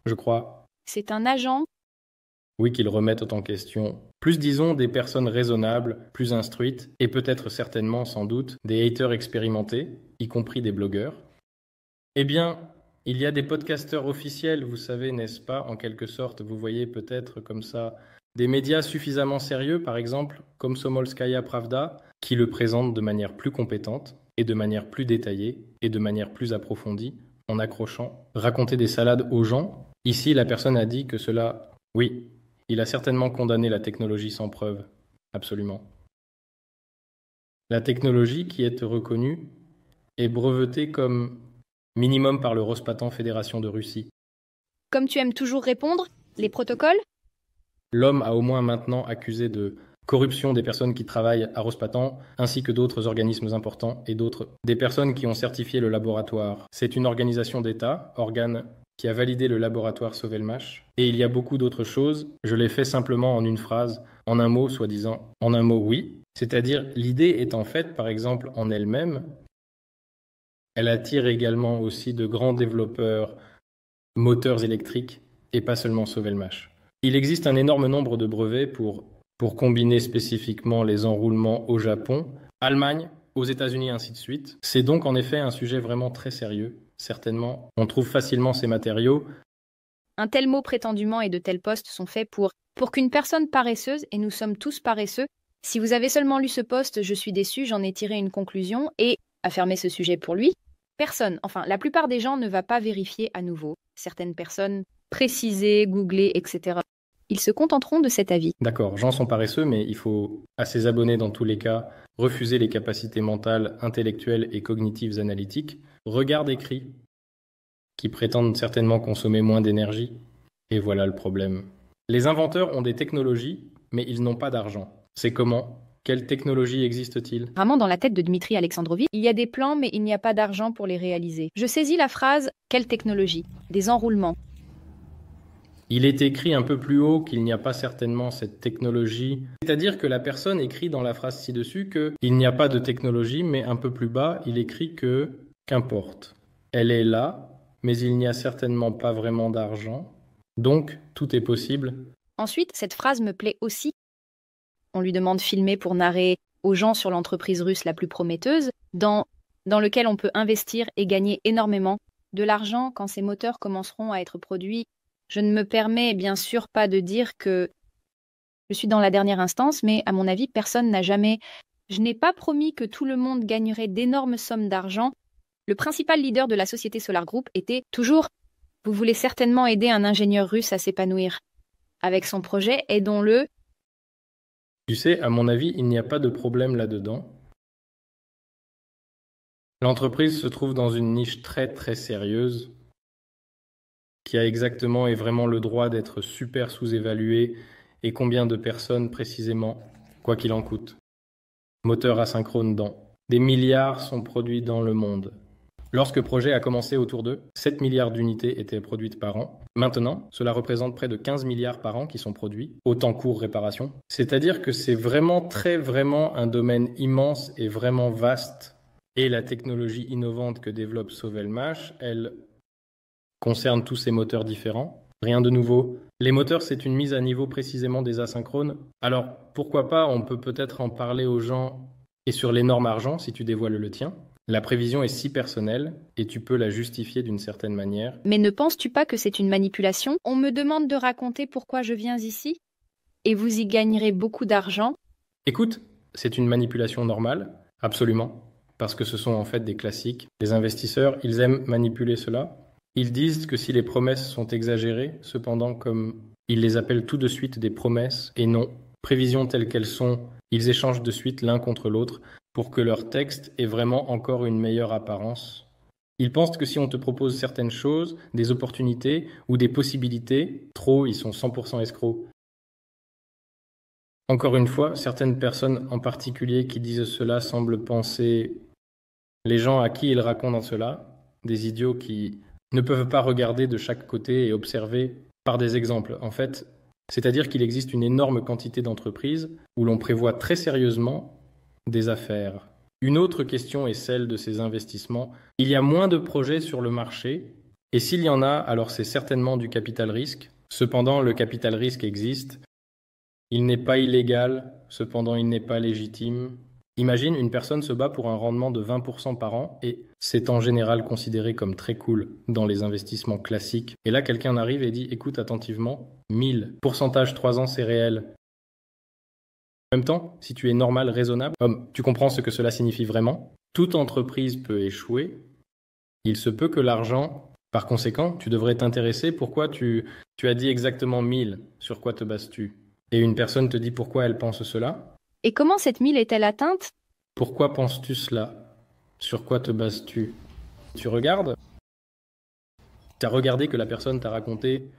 je crois. C'est un agent Oui, qu'ils remettent en question. Plus disons des personnes raisonnables, plus instruites, et peut-être certainement, sans doute, des haters expérimentés, y compris des blogueurs. Eh bien, il y a des podcasteurs officiels, vous savez, n'est-ce pas, en quelque sorte, vous voyez peut-être comme ça des médias suffisamment sérieux, par exemple, comme Somolskaya Pravda, qui le présente de manière plus compétente et de manière plus détaillée et de manière plus approfondie en accrochant. Raconter des salades aux gens. Ici, la personne a dit que cela, oui, il a certainement condamné la technologie sans preuve, absolument. La technologie qui est reconnue est brevetée comme minimum par le Rospatent Fédération de Russie. Comme tu aimes toujours répondre, les protocoles L'homme a au moins maintenant accusé de corruption des personnes qui travaillent à Rospatan, ainsi que d'autres organismes importants et d'autres des personnes qui ont certifié le laboratoire. C'est une organisation d'État, organe qui a validé le laboratoire Sauvelmash. Et il y a beaucoup d'autres choses. Je l'ai fait simplement en une phrase, en un mot, soi-disant, en un mot, oui. C'est-à-dire, l'idée est en fait, par exemple, en elle-même, elle attire également aussi de grands développeurs moteurs électriques et pas seulement Sauvelmash. Il existe un énorme nombre de brevets pour pour combiner spécifiquement les enroulements au Japon, Allemagne, aux États-Unis, ainsi de suite. C'est donc en effet un sujet vraiment très sérieux, certainement. On trouve facilement ces matériaux. Un tel mot prétendument et de tels postes sont faits pour pour qu'une personne paresseuse, et nous sommes tous paresseux, si vous avez seulement lu ce poste, je suis déçu, j'en ai tiré une conclusion et à fermer ce sujet pour lui, personne, enfin la plupart des gens ne va pas vérifier à nouveau. Certaines personnes préciser, googler, etc ils se contenteront de cet avis. D'accord, gens sont paresseux, mais il faut à ses abonnés dans tous les cas refuser les capacités mentales, intellectuelles et cognitives analytiques. Regarde écrit, qui prétendent certainement consommer moins d'énergie. Et voilà le problème. Les inventeurs ont des technologies, mais ils n'ont pas d'argent. C'est comment Quelle technologie existe-t-il Vraiment, dans la tête de Dmitri Alexandrovitch, il y a des plans, mais il n'y a pas d'argent pour les réaliser. Je saisis la phrase Quelle technologie Des enroulements, il est écrit un peu plus haut qu'il n'y a pas certainement cette technologie. C'est-à-dire que la personne écrit dans la phrase ci-dessus que il n'y a pas de technologie, mais un peu plus bas, il écrit que qu'importe. Elle est là, mais il n'y a certainement pas vraiment d'argent. Donc, tout est possible. Ensuite, cette phrase me plaît aussi. On lui demande filmer pour narrer aux gens sur l'entreprise russe la plus prometteuse, dans, dans lequel on peut investir et gagner énormément de l'argent quand ces moteurs commenceront à être produits je ne me permets bien sûr pas de dire que je suis dans la dernière instance, mais à mon avis, personne n'a jamais... Je n'ai pas promis que tout le monde gagnerait d'énormes sommes d'argent. Le principal leader de la société Solar Group était toujours Vous voulez certainement aider un ingénieur russe à s'épanouir. Avec son projet, aidons-le. Tu sais, à mon avis, il n'y a pas de problème là-dedans. L'entreprise se trouve dans une niche très très sérieuse qui a exactement et vraiment le droit d'être super sous-évalué et combien de personnes précisément, quoi qu'il en coûte. Moteur asynchrone dans. Des milliards sont produits dans le monde. Lorsque Projet a commencé autour d'eux, 7 milliards d'unités étaient produites par an. Maintenant, cela représente près de 15 milliards par an qui sont produits, autant court réparation. C'est-à-dire que c'est vraiment très vraiment un domaine immense et vraiment vaste. Et la technologie innovante que développe Sauvelmash, elle concerne tous ces moteurs différents. Rien de nouveau. Les moteurs, c'est une mise à niveau précisément des asynchrones. Alors, pourquoi pas, on peut peut-être en parler aux gens et sur l'énorme argent, si tu dévoiles le tien. La prévision est si personnelle, et tu peux la justifier d'une certaine manière. Mais ne penses-tu pas que c'est une manipulation On me demande de raconter pourquoi je viens ici, et vous y gagnerez beaucoup d'argent. Écoute, c'est une manipulation normale, absolument, parce que ce sont en fait des classiques. Les investisseurs, ils aiment manipuler cela, ils disent que si les promesses sont exagérées, cependant comme ils les appellent tout de suite des promesses et non prévisions telles qu'elles sont, ils échangent de suite l'un contre l'autre pour que leur texte ait vraiment encore une meilleure apparence. Ils pensent que si on te propose certaines choses, des opportunités ou des possibilités, trop, ils sont 100% escrocs. Encore une fois, certaines personnes en particulier qui disent cela semblent penser les gens à qui ils racontent cela, des idiots qui ne peuvent pas regarder de chaque côté et observer par des exemples. En fait, c'est-à-dire qu'il existe une énorme quantité d'entreprises où l'on prévoit très sérieusement des affaires. Une autre question est celle de ces investissements. Il y a moins de projets sur le marché, et s'il y en a, alors c'est certainement du capital risque. Cependant, le capital risque existe. Il n'est pas illégal, cependant il n'est pas légitime. Imagine, une personne se bat pour un rendement de 20% par an, et c'est en général considéré comme très cool dans les investissements classiques. Et là, quelqu'un arrive et dit écoute attentivement, 1000, pourcentage 3 ans, c'est réel. En même temps, si tu es normal, raisonnable, hum, tu comprends ce que cela signifie vraiment, toute entreprise peut échouer. Il se peut que l'argent, par conséquent, tu devrais t'intéresser pourquoi tu, tu as dit exactement 1000, sur quoi te bases-tu Et une personne te dit pourquoi elle pense cela. Et comment cette 1000 est-elle atteinte Pourquoi penses-tu cela sur quoi te bases-tu Tu regardes T'as regardé que la personne t'a raconté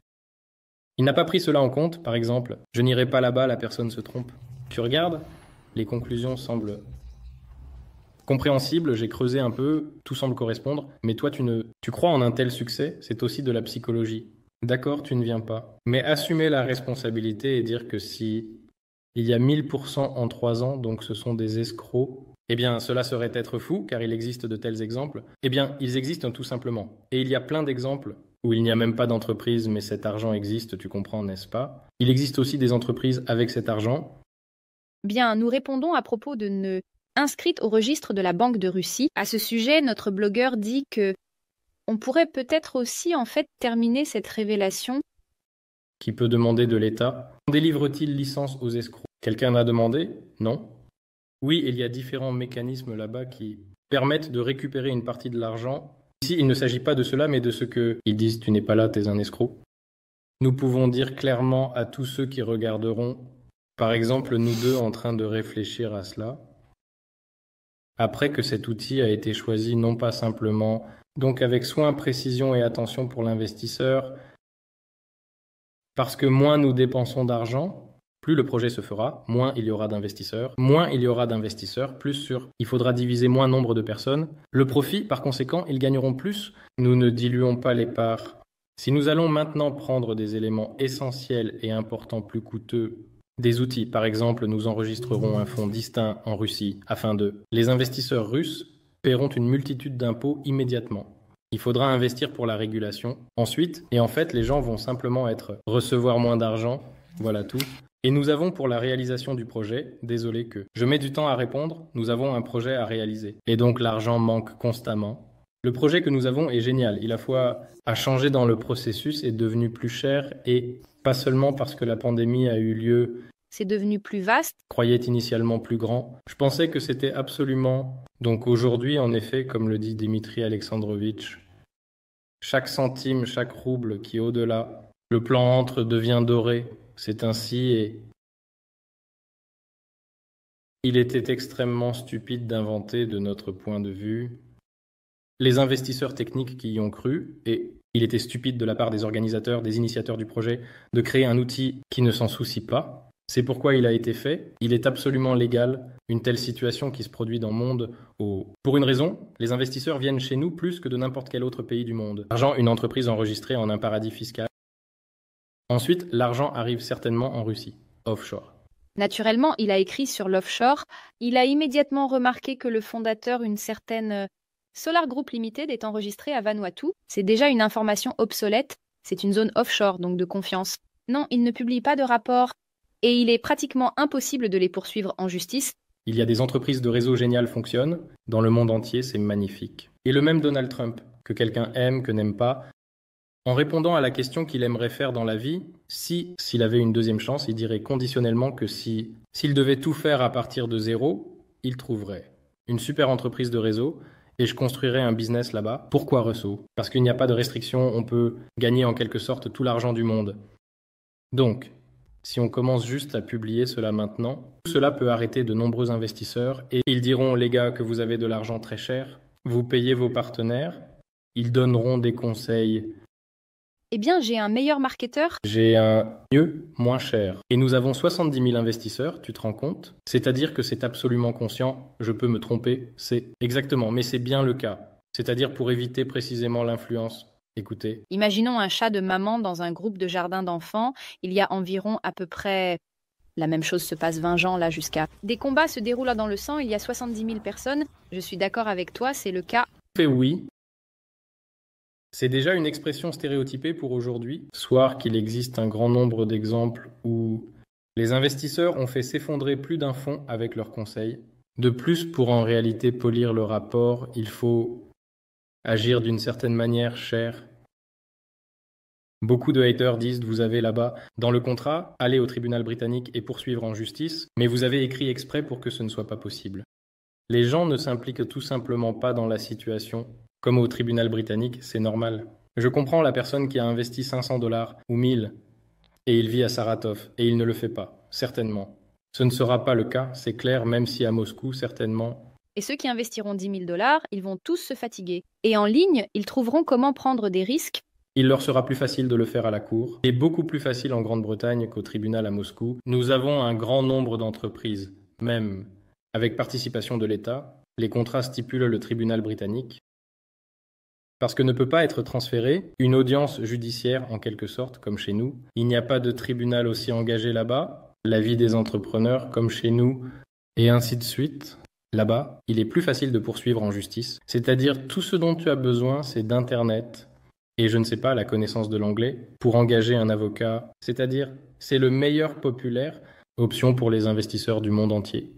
Il n'a pas pris cela en compte, par exemple. Je n'irai pas là-bas, la personne se trompe. Tu regardes Les conclusions semblent compréhensibles, j'ai creusé un peu, tout semble correspondre, mais toi tu ne tu crois en un tel succès, c'est aussi de la psychologie. D'accord, tu ne viens pas. Mais assumer la responsabilité et dire que si il y a 1000% en 3 ans, donc ce sont des escrocs, eh bien, cela serait être fou, car il existe de tels exemples. Eh bien, ils existent tout simplement. Et il y a plein d'exemples où il n'y a même pas d'entreprise, mais cet argent existe, tu comprends, n'est-ce pas Il existe aussi des entreprises avec cet argent. Bien, nous répondons à propos de ne inscrite au registre de la Banque de Russie. À ce sujet, notre blogueur dit que on pourrait peut-être aussi en fait terminer cette révélation qui peut demander de l'État. Délivre-t-il licence aux escrocs Quelqu'un a demandé Non oui, il y a différents mécanismes là-bas qui permettent de récupérer une partie de l'argent. Ici, il ne s'agit pas de cela, mais de ce que ils disent tu n'es pas là, tu es un escroc. Nous pouvons dire clairement à tous ceux qui regarderont, par exemple nous deux en train de réfléchir à cela, après que cet outil a été choisi non pas simplement, donc avec soin, précision et attention pour l'investisseur, parce que moins nous dépensons d'argent, plus le projet se fera, moins il y aura d'investisseurs. Moins il y aura d'investisseurs, plus sur. Il faudra diviser moins nombre de personnes. Le profit, par conséquent, ils gagneront plus. Nous ne diluons pas les parts. Si nous allons maintenant prendre des éléments essentiels et importants plus coûteux des outils, par exemple, nous enregistrerons un fonds distinct en Russie afin de... Les investisseurs russes paieront une multitude d'impôts immédiatement. Il faudra investir pour la régulation ensuite, et en fait, les gens vont simplement être recevoir moins d'argent, voilà tout. Et nous avons pour la réalisation du projet, désolé que je mets du temps à répondre, nous avons un projet à réaliser. Et donc l'argent manque constamment. Le projet que nous avons est génial. Il a fois a changé dans le processus, est devenu plus cher et pas seulement parce que la pandémie a eu lieu. C'est devenu plus vaste. Croyait initialement plus grand. Je pensais que c'était absolument. Donc aujourd'hui, en effet, comme le dit Dimitri Alexandrovitch, chaque centime, chaque rouble qui est au-delà, le plan entre devient doré, c'est ainsi et il était extrêmement stupide d'inventer, de notre point de vue, les investisseurs techniques qui y ont cru, et il était stupide de la part des organisateurs, des initiateurs du projet, de créer un outil qui ne s'en soucie pas. C'est pourquoi il a été fait. Il est absolument légal une telle situation qui se produit dans le monde. Au... Pour une raison, les investisseurs viennent chez nous plus que de n'importe quel autre pays du monde. Argent, une entreprise enregistrée en un paradis fiscal Ensuite, l'argent arrive certainement en Russie, offshore. Naturellement, il a écrit sur l'offshore. Il a immédiatement remarqué que le fondateur, une certaine euh, Solar Group Limited, est enregistrée à Vanuatu. C'est déjà une information obsolète. C'est une zone offshore, donc de confiance. Non, il ne publie pas de rapport et il est pratiquement impossible de les poursuivre en justice. Il y a des entreprises de réseau géniales fonctionnent. Dans le monde entier, c'est magnifique. Et le même Donald Trump, que quelqu'un aime, que n'aime pas, en répondant à la question qu'il aimerait faire dans la vie, si s'il avait une deuxième chance, il dirait conditionnellement que s'il devait tout faire à partir de zéro, il trouverait une super entreprise de réseau et je construirais un business là-bas. Pourquoi réseau Parce qu'il n'y a pas de restriction, on peut gagner en quelque sorte tout l'argent du monde. Donc, si on commence juste à publier cela maintenant, tout cela peut arrêter de nombreux investisseurs et ils diront les gars que vous avez de l'argent très cher, vous payez vos partenaires, ils donneront des conseils eh bien, j'ai un meilleur marketeur. J'ai un mieux, moins cher. Et nous avons 70 000 investisseurs, tu te rends compte C'est-à-dire que c'est absolument conscient, je peux me tromper, c'est exactement, mais c'est bien le cas. C'est-à-dire pour éviter précisément l'influence. Écoutez. Imaginons un chat de maman dans un groupe de jardin d'enfants. Il y a environ à peu près la même chose se passe 20 ans là jusqu'à. Des combats se déroulent dans le sang, il y a 70 000 personnes. Je suis d'accord avec toi, c'est le cas. Fait oui, c'est déjà une expression stéréotypée pour aujourd'hui, soit qu'il existe un grand nombre d'exemples où les investisseurs ont fait s'effondrer plus d'un fonds avec leurs conseils. De plus, pour en réalité polir le rapport, il faut agir d'une certaine manière chère. Beaucoup de haters disent vous avez là-bas dans le contrat, aller au tribunal britannique et poursuivre en justice, mais vous avez écrit exprès pour que ce ne soit pas possible. Les gens ne s'impliquent tout simplement pas dans la situation comme au tribunal britannique, c'est normal. Je comprends la personne qui a investi 500 dollars ou 1000 et il vit à Saratov et il ne le fait pas, certainement. Ce ne sera pas le cas, c'est clair, même si à Moscou, certainement. Et ceux qui investiront 10 000 dollars, ils vont tous se fatiguer. Et en ligne, ils trouveront comment prendre des risques il leur sera plus facile de le faire à la Cour, et beaucoup plus facile en Grande-Bretagne qu'au tribunal à Moscou. Nous avons un grand nombre d'entreprises, même avec participation de l'État. Les contrats stipulent le tribunal britannique, parce que ne peut pas être transférée une audience judiciaire en quelque sorte, comme chez nous. Il n'y a pas de tribunal aussi engagé là-bas. La vie des entrepreneurs, comme chez nous, et ainsi de suite. Là-bas, il est plus facile de poursuivre en justice. C'est-à-dire tout ce dont tu as besoin, c'est d'Internet et je ne sais pas la connaissance de l'anglais pour engager un avocat. C'est-à-dire, c'est le meilleur populaire, option pour les investisseurs du monde entier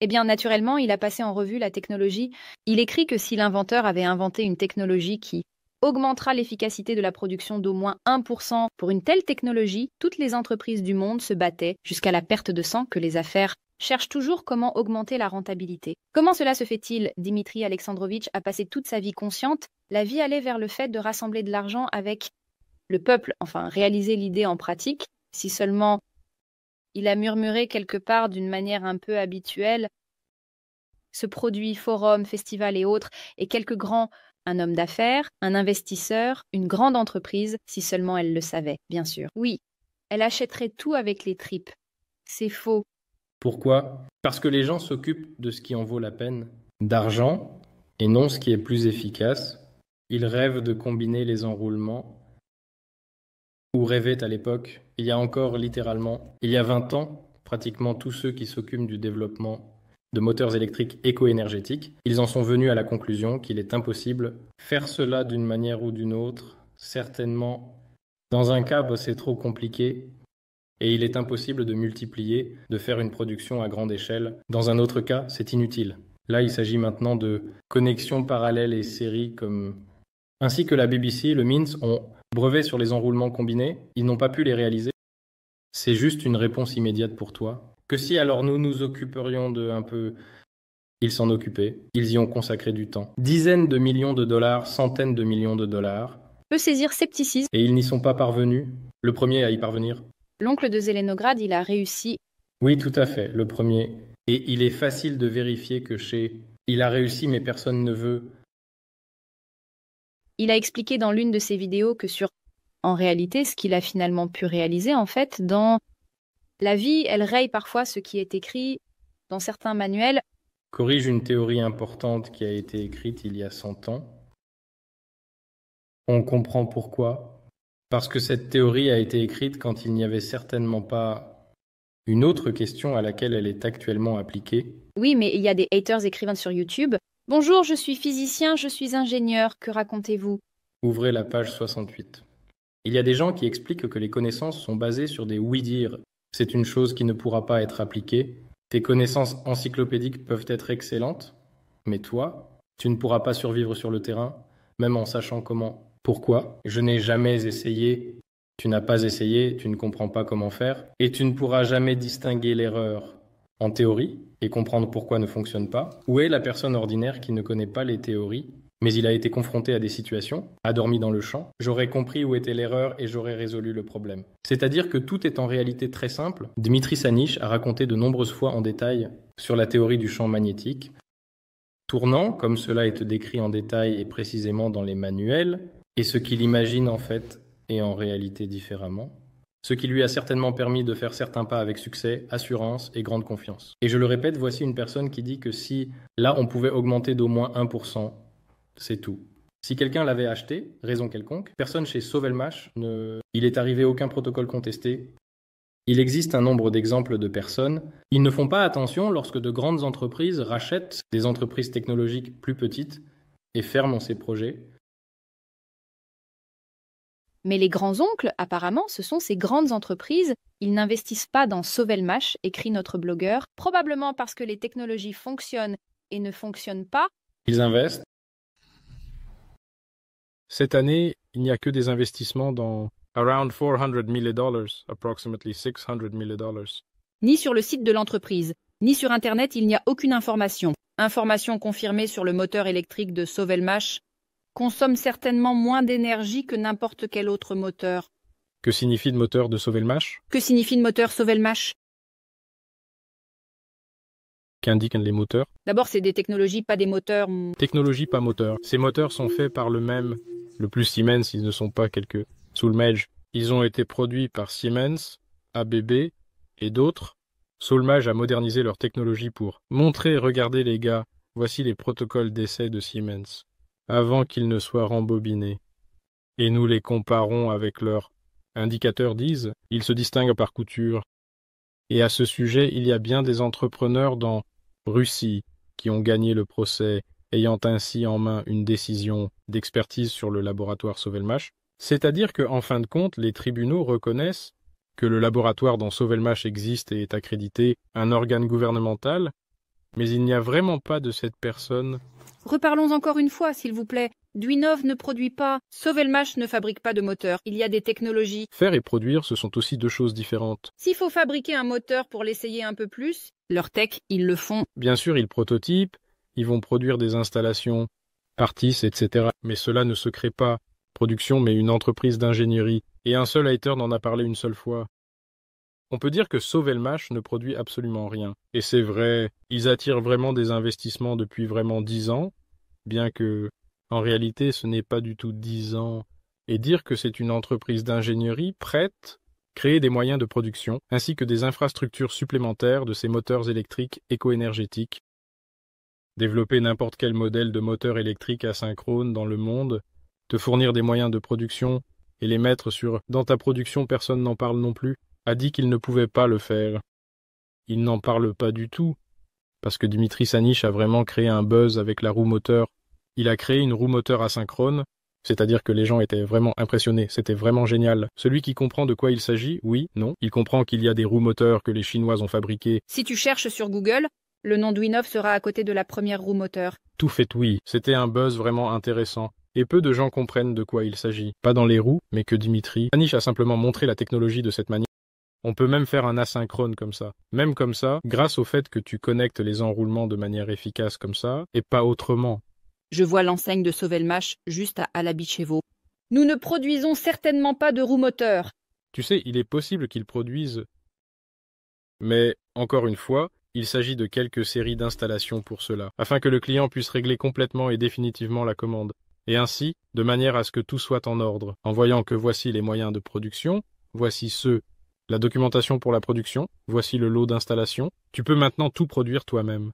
eh bien, naturellement, il a passé en revue la technologie. Il écrit que si l'inventeur avait inventé une technologie qui augmentera l'efficacité de la production d'au moins 1% pour une telle technologie, toutes les entreprises du monde se battaient jusqu'à la perte de sang que les affaires cherchent toujours comment augmenter la rentabilité. Comment cela se fait-il Dimitri Alexandrovitch a passé toute sa vie consciente, la vie allait vers le fait de rassembler de l'argent avec le peuple, enfin réaliser l'idée en pratique, si seulement il a murmuré quelque part d'une manière un peu habituelle ce produit, forum, festival et autres, et quelque grand, un homme d'affaires, un investisseur, une grande entreprise, si seulement elle le savait, bien sûr. Oui, elle achèterait tout avec les tripes. C'est faux. Pourquoi Parce que les gens s'occupent de ce qui en vaut la peine, d'argent, et non ce qui est plus efficace. Ils rêvent de combiner les enroulements, ou rêvaient à l'époque il y a encore littéralement, il y a 20 ans, pratiquement tous ceux qui s'occupent du développement de moteurs électriques éco-énergétiques, ils en sont venus à la conclusion qu'il est impossible faire cela d'une manière ou d'une autre, certainement dans un cas c'est trop compliqué et il est impossible de multiplier, de faire une production à grande échelle. Dans un autre cas, c'est inutile. Là, il s'agit maintenant de connexions parallèles et séries comme ainsi que la BBC, le MINS ont brevets sur les enroulements combinés, ils n'ont pas pu les réaliser. C'est juste une réponse immédiate pour toi. Que si alors nous nous occuperions de un peu ils s'en occupaient, ils y ont consacré du temps. Dizaines de millions de dollars, centaines de millions de dollars. Peut saisir scepticisme. Et ils n'y sont pas parvenus. Le premier à y parvenir. L'oncle de Zelenograd, il a réussi. Oui, tout à fait, le premier. Et il est facile de vérifier que chez Il a réussi mais personne ne veut il a expliqué dans l'une de ses vidéos que sur, en réalité, ce qu'il a finalement pu réaliser, en fait, dans la vie, elle raye parfois ce qui est écrit dans certains manuels. Corrige une théorie importante qui a été écrite il y a 100 ans. On comprend pourquoi. Parce que cette théorie a été écrite quand il n'y avait certainement pas une autre question à laquelle elle est actuellement appliquée. Oui, mais il y a des haters écrivains sur YouTube Bonjour, je suis physicien, je suis ingénieur, que racontez-vous Ouvrez la page 68. Il y a des gens qui expliquent que les connaissances sont basées sur des oui-dire. C'est une chose qui ne pourra pas être appliquée. Tes connaissances encyclopédiques peuvent être excellentes, mais toi, tu ne pourras pas survivre sur le terrain, même en sachant comment. Pourquoi Je n'ai jamais essayé. Tu n'as pas essayé, tu ne comprends pas comment faire, et tu ne pourras jamais distinguer l'erreur. En théorie, et comprendre pourquoi ne fonctionne pas Où est la personne ordinaire qui ne connaît pas les théories mais il a été confronté à des situations, a dormi dans le champ, j'aurais compris où était l'erreur et j'aurais résolu le problème. C'est-à-dire que tout est en réalité très simple. Dmitri Sanich a raconté de nombreuses fois en détail sur la théorie du champ magnétique. Tournant, comme cela est décrit en détail et précisément dans les manuels, et ce qu'il imagine en fait et en réalité différemment ce qui lui a certainement permis de faire certains pas avec succès, assurance et grande confiance. Et je le répète, voici une personne qui dit que si là on pouvait augmenter d'au moins 1%, c'est tout. Si quelqu'un l'avait acheté, raison quelconque, personne chez Sauvelmash ne... Il est arrivé aucun protocole contesté. Il existe un nombre d'exemples de personnes. Ils ne font pas attention lorsque de grandes entreprises rachètent des entreprises technologiques plus petites et ferment ces projets mais les grands-oncles, apparemment, ce sont ces grandes entreprises. Ils n'investissent pas dans Sauvelmash, écrit notre blogueur, probablement parce que les technologies fonctionnent et ne fonctionnent pas. Ils investent. Cette année, il n'y a que des investissements dans around dollars, approximately dollars. Ni sur le site de l'entreprise, ni sur Internet, il n'y a aucune information. Information confirmée sur le moteur électrique de Sauvelmash, consomme certainement moins d'énergie que n'importe quel autre moteur. Que signifie le moteur de sauver le Mâche Que signifie le moteur sauver le Mâche Qu'indiquent les moteurs D'abord, c'est des technologies, pas des moteurs. Technologies, pas moteurs. Ces moteurs sont faits par le même, le plus Siemens, ils ne sont pas quelques Soulmage. Ils ont été produits par Siemens, ABB et d'autres. Soulmage a modernisé leur technologie pour montrer, regarder les gars, voici les protocoles d'essai de Siemens avant qu'ils ne soient rembobinés. Et nous les comparons avec leurs indicateurs disent, ils se distinguent par couture. Et à ce sujet, il y a bien des entrepreneurs dans Russie qui ont gagné le procès, ayant ainsi en main une décision d'expertise sur le laboratoire Sauvelmach. C'est-à-dire que, en fin de compte, les tribunaux reconnaissent que le laboratoire dont Sauvelmach existe et est accrédité, un organe gouvernemental, mais il n'y a vraiment pas de cette personne. Reparlons encore une fois, s'il vous plaît. Duinov ne produit pas, Sauvelmash ne fabrique pas de moteur, il y a des technologies. Faire et produire, ce sont aussi deux choses différentes. S'il faut fabriquer un moteur pour l'essayer un peu plus, leur tech, ils le font. Bien sûr, ils prototypent, ils vont produire des installations, artistes, etc. Mais cela ne se crée pas. Production, mais une entreprise d'ingénierie. Et un seul hater n'en a parlé une seule fois. On peut dire que sauver ne produit absolument rien. Et c'est vrai, ils attirent vraiment des investissements depuis vraiment dix ans, bien que, en réalité, ce n'est pas du tout dix ans. Et dire que c'est une entreprise d'ingénierie prête, créer des moyens de production, ainsi que des infrastructures supplémentaires de ces moteurs électriques éco-énergétiques, développer n'importe quel modèle de moteur électrique asynchrone dans le monde, te fournir des moyens de production et les mettre sur dans ta production personne n'en parle non plus, a dit qu'il ne pouvait pas le faire. Il n'en parle pas du tout, parce que Dimitri Sanich a vraiment créé un buzz avec la roue moteur. Il a créé une roue moteur asynchrone, c'est-à-dire que les gens étaient vraiment impressionnés, c'était vraiment génial. Celui qui comprend de quoi il s'agit, oui, non, il comprend qu'il y a des roues moteurs que les Chinois ont fabriquées. Si tu cherches sur Google, le nom d'Winov sera à côté de la première roue moteur. Tout fait oui, c'était un buzz vraiment intéressant. Et peu de gens comprennent de quoi il s'agit. Pas dans les roues, mais que Dimitri. Sanich a simplement montré la technologie de cette manière. On peut même faire un asynchrone comme ça. Même comme ça, grâce au fait que tu connectes les enroulements de manière efficace comme ça, et pas autrement. Je vois l'enseigne de Sauvelmash juste à Alabichevo. Nous ne produisons certainement pas de roues moteurs. Tu sais, il est possible qu'ils produisent. Mais, encore une fois, il s'agit de quelques séries d'installations pour cela, afin que le client puisse régler complètement et définitivement la commande, et ainsi, de manière à ce que tout soit en ordre, en voyant que voici les moyens de production, voici ceux la documentation pour la production, voici le lot d'installation, tu peux maintenant tout produire toi-même.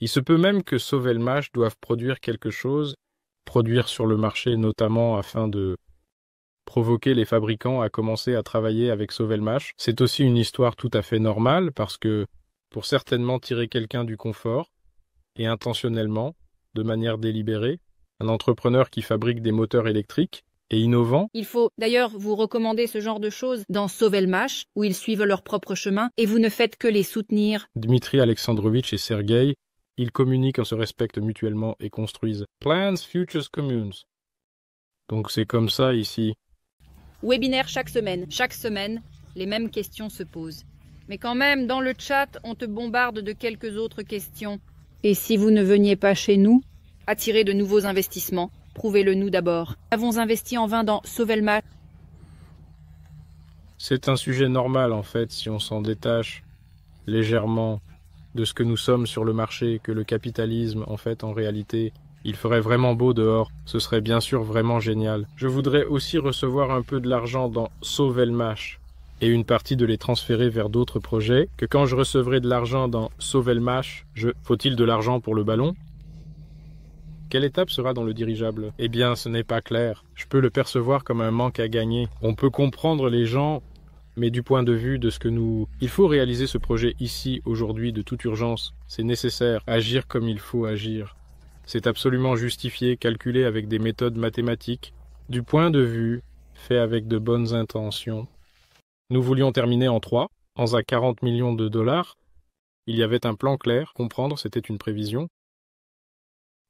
Il se peut même que Sauvelmash doive produire quelque chose, produire sur le marché notamment afin de provoquer les fabricants à commencer à travailler avec Sauvelmash. C'est aussi une histoire tout à fait normale parce que pour certainement tirer quelqu'un du confort, et intentionnellement, de manière délibérée, un entrepreneur qui fabrique des moteurs électriques il faut d'ailleurs vous recommander ce genre de choses dans Sauver où ils suivent leur propre chemin et vous ne faites que les soutenir. Dmitri Alexandrovitch et Sergei, ils communiquent en se respectent mutuellement et construisent Plans Futures Communes. Donc c'est comme ça ici. Webinaire chaque semaine. Chaque semaine, les mêmes questions se posent. Mais quand même, dans le chat, on te bombarde de quelques autres questions. Et si vous ne veniez pas chez nous, attirer de nouveaux investissements Prouvez-le nous d'abord. Avons investi en vain dans Sauvelma. C'est un sujet normal en fait si on s'en détache légèrement de ce que nous sommes sur le marché, que le capitalisme en fait en réalité il ferait vraiment beau dehors, ce serait bien sûr vraiment génial. Je voudrais aussi recevoir un peu de l'argent dans Sauvelmash et une partie de les transférer vers d'autres projets, que quand je recevrai de l'argent dans Sauvelmash, je faut-il de l'argent pour le ballon quelle étape sera dans le dirigeable Eh bien, ce n'est pas clair. Je peux le percevoir comme un manque à gagner. On peut comprendre les gens mais du point de vue de ce que nous... Il faut réaliser ce projet ici, aujourd'hui, de toute urgence. C'est nécessaire. Agir comme il faut agir. C'est absolument justifié, calculé avec des méthodes mathématiques. Du point de vue, fait avec de bonnes intentions. Nous voulions terminer en 3, en à 40 millions de dollars. Il y avait un plan clair, comprendre c'était une prévision.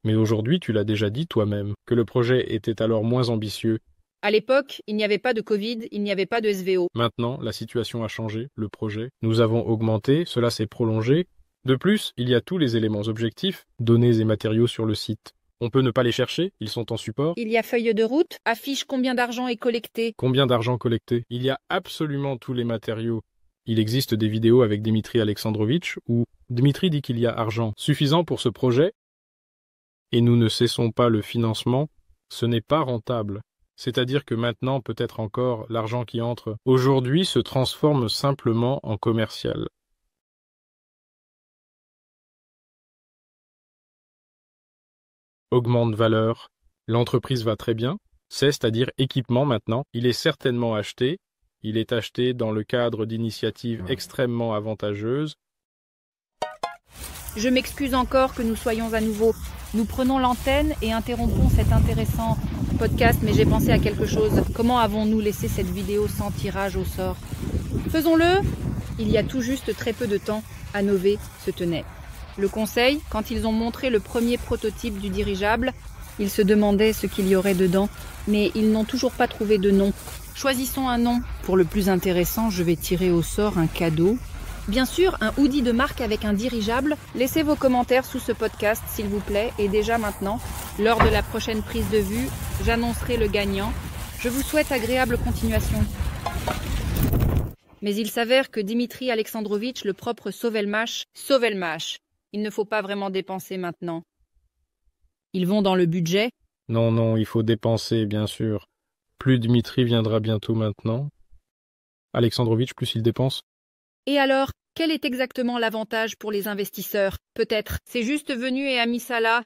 Mais aujourd'hui, tu l'as déjà dit toi-même, que le projet était alors moins ambitieux. À l'époque, il n'y avait pas de Covid, il n'y avait pas de SVO. Maintenant, la situation a changé, le projet. Nous avons augmenté, cela s'est prolongé. De plus, il y a tous les éléments objectifs, données et matériaux sur le site. On peut ne pas les chercher, ils sont en support. Il y a feuille de route, affiche combien d'argent est collecté. Combien d'argent collecté Il y a absolument tous les matériaux. Il existe des vidéos avec Dimitri Alexandrovitch où Dimitri dit qu'il y a argent suffisant pour ce projet et nous ne cessons pas le financement, ce n'est pas rentable. C'est-à-dire que maintenant, peut-être encore, l'argent qui entre aujourd'hui se transforme simplement en commercial. Augmente valeur. L'entreprise va très bien. C'est-à-dire équipement maintenant. Il est certainement acheté. Il est acheté dans le cadre d'initiatives extrêmement avantageuses je m'excuse encore que nous soyons à nouveau. Nous prenons l'antenne et interrompons cet intéressant podcast, mais j'ai pensé à quelque chose. Comment avons-nous laissé cette vidéo sans tirage au sort Faisons-le Il y a tout juste très peu de temps, à se tenait. Le conseil, quand ils ont montré le premier prototype du dirigeable, ils se demandaient ce qu'il y aurait dedans, mais ils n'ont toujours pas trouvé de nom. Choisissons un nom. Pour le plus intéressant, je vais tirer au sort un cadeau Bien sûr, un hoodie de marque avec un dirigeable. Laissez vos commentaires sous ce podcast, s'il vous plaît. Et déjà maintenant, lors de la prochaine prise de vue, j'annoncerai le gagnant. Je vous souhaite agréable continuation. Mais il s'avère que Dimitri Alexandrovitch, le propre Sauvelmache, Sauvelmash, il ne faut pas vraiment dépenser maintenant. Ils vont dans le budget Non, non, il faut dépenser, bien sûr. Plus Dimitri viendra bientôt maintenant. Alexandrovitch, plus il dépense et alors, quel est exactement l'avantage pour les investisseurs Peut-être, c'est juste venu et a mis ça là.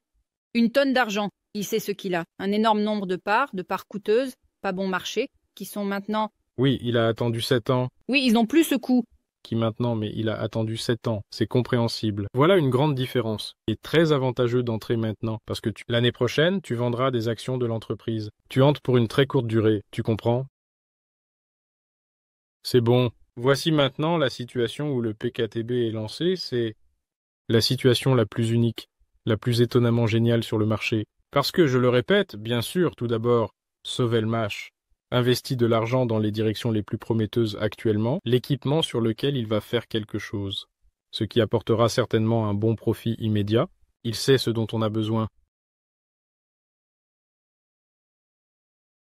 Une tonne d'argent, il sait ce qu'il a. Un énorme nombre de parts, de parts coûteuses, pas bon marché, qui sont maintenant... Oui, il a attendu sept ans. Oui, ils n'ont plus ce coût. Qui maintenant, mais il a attendu sept ans. C'est compréhensible. Voilà une grande différence. Et très avantageux d'entrer maintenant, parce que l'année prochaine, tu vendras des actions de l'entreprise. Tu entres pour une très courte durée, tu comprends C'est bon, Voici maintenant la situation où le PKTB est lancé, c'est la situation la plus unique, la plus étonnamment géniale sur le marché. Parce que, je le répète, bien sûr, tout d'abord, Sauvelmash investit de l'argent dans les directions les plus prometteuses actuellement, l'équipement sur lequel il va faire quelque chose, ce qui apportera certainement un bon profit immédiat, il sait ce dont on a besoin.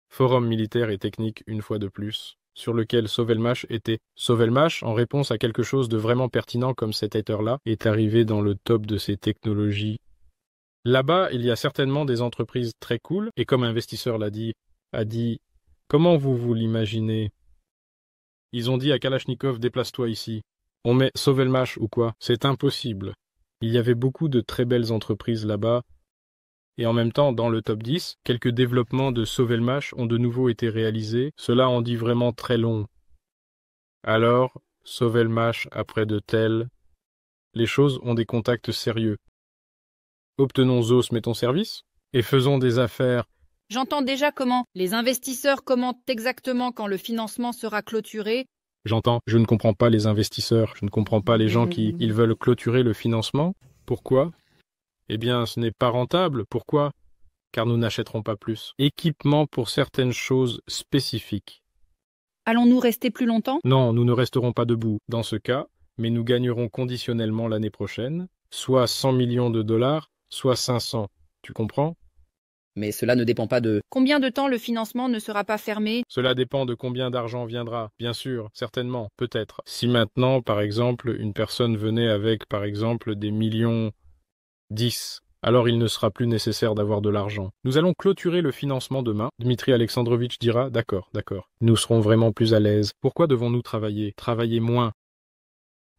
Forum militaire et technique une fois de plus sur lequel Sauvelmash était. Sauvelmash, en réponse à quelque chose de vraiment pertinent comme cet hater-là, est arrivé dans le top de ces technologies. Là-bas, il y a certainement des entreprises très cool, et comme investisseur l'a dit, a dit Comment vous vous l'imaginez Ils ont dit à Kalachnikov Déplace-toi ici. On met Sauvelmash ou quoi C'est impossible. Il y avait beaucoup de très belles entreprises là-bas, et en même temps, dans le top 10, quelques développements de Sauvelmash ont de nouveau été réalisés. Cela en dit vraiment très long. Alors, Sauvelmash après de tels. Les choses ont des contacts sérieux. Obtenons Zos mettons service et faisons des affaires. J'entends déjà comment les investisseurs commentent exactement quand le financement sera clôturé J'entends, je ne comprends pas les investisseurs, je ne comprends pas les gens qui ils veulent clôturer le financement. Pourquoi eh bien, ce n'est pas rentable. Pourquoi Car nous n'achèterons pas plus. Équipement pour certaines choses spécifiques. Allons-nous rester plus longtemps Non, nous ne resterons pas debout dans ce cas, mais nous gagnerons conditionnellement l'année prochaine, soit 100 millions de dollars, soit 500. Tu comprends mais cela ne dépend pas de... Combien de temps le financement ne sera pas fermé Cela dépend de combien d'argent viendra, bien sûr, certainement, peut-être. Si maintenant, par exemple, une personne venait avec, par exemple, des millions 10. Alors il ne sera plus nécessaire d'avoir de l'argent. Nous allons clôturer le financement demain. Dmitri Alexandrovitch dira D'accord, d'accord. Nous serons vraiment plus à l'aise. Pourquoi devons-nous travailler Travailler moins.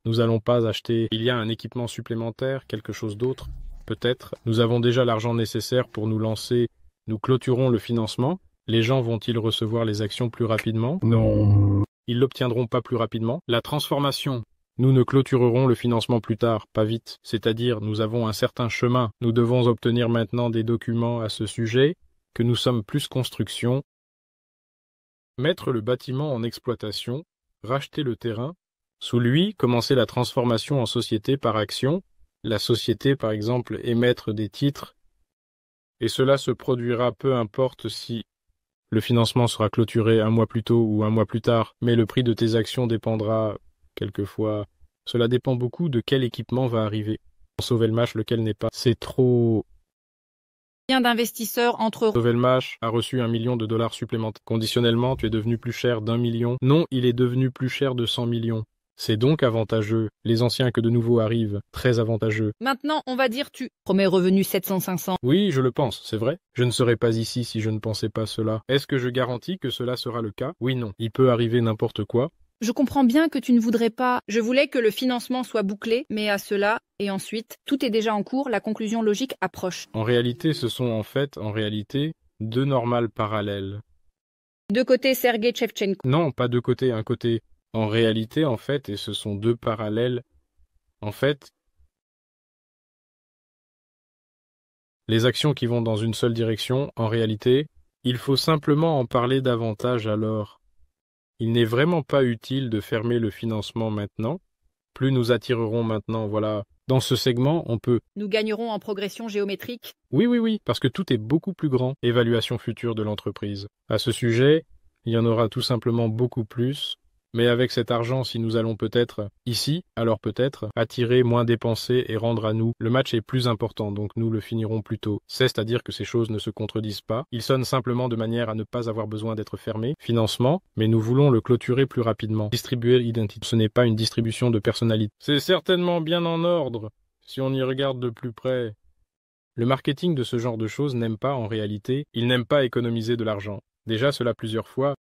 Nous allons pas acheter. Il y a un équipement supplémentaire, quelque chose d'autre. Peut-être. Nous avons déjà l'argent nécessaire pour nous lancer. Nous clôturons le financement. Les gens vont-ils recevoir les actions plus rapidement Non. Ils l'obtiendront pas plus rapidement. La transformation nous ne clôturerons le financement plus tard, pas vite, c'est-à-dire nous avons un certain chemin, nous devons obtenir maintenant des documents à ce sujet, que nous sommes plus construction, mettre le bâtiment en exploitation, racheter le terrain, sous lui commencer la transformation en société par action, la société par exemple émettre des titres, et cela se produira peu importe si le financement sera clôturé un mois plus tôt ou un mois plus tard, mais le prix de tes actions dépendra quelquefois. Cela dépend beaucoup de quel équipement va arriver. Sauvelmash, lequel n'est pas. C'est trop. bien d'investisseurs entre. Sauvelmash a reçu un million de dollars supplémentaires. Conditionnellement, tu es devenu plus cher d'un million. Non, il est devenu plus cher de 100 millions. C'est donc avantageux. Les anciens que de nouveau arrivent, très avantageux. Maintenant, on va dire tu promets revenu 700-500. Oui, je le pense, c'est vrai. Je ne serais pas ici si je ne pensais pas cela. Est-ce que je garantis que cela sera le cas Oui, non. Il peut arriver n'importe quoi. Je comprends bien que tu ne voudrais pas. Je voulais que le financement soit bouclé, mais à cela, et ensuite, tout est déjà en cours, la conclusion logique approche. En réalité, ce sont en fait, en réalité, deux normales parallèles. De côté Sergei Chevchenko. Non, pas de côté, un côté. En réalité, en fait, et ce sont deux parallèles, en fait, les actions qui vont dans une seule direction, en réalité, il faut simplement en parler davantage alors. Il n'est vraiment pas utile de fermer le financement maintenant. Plus nous attirerons maintenant, voilà. Dans ce segment, on peut. Nous gagnerons en progression géométrique. Oui, oui, oui, parce que tout est beaucoup plus grand. Évaluation future de l'entreprise. À ce sujet, il y en aura tout simplement beaucoup plus. Mais avec cet argent, si nous allons peut-être ici, alors peut-être attirer, moins dépenser et rendre à nous, le match est plus important, donc nous le finirons plus tôt. C'est à dire que ces choses ne se contredisent pas. Ils sonnent simplement de manière à ne pas avoir besoin d'être fermés. Financement, mais nous voulons le clôturer plus rapidement. Distribuer l'identité, ce n'est pas une distribution de personnalité. C'est certainement bien en ordre, si on y regarde de plus près. Le marketing de ce genre de choses n'aime pas en réalité, il n'aime pas économiser de l'argent. Déjà cela plusieurs fois,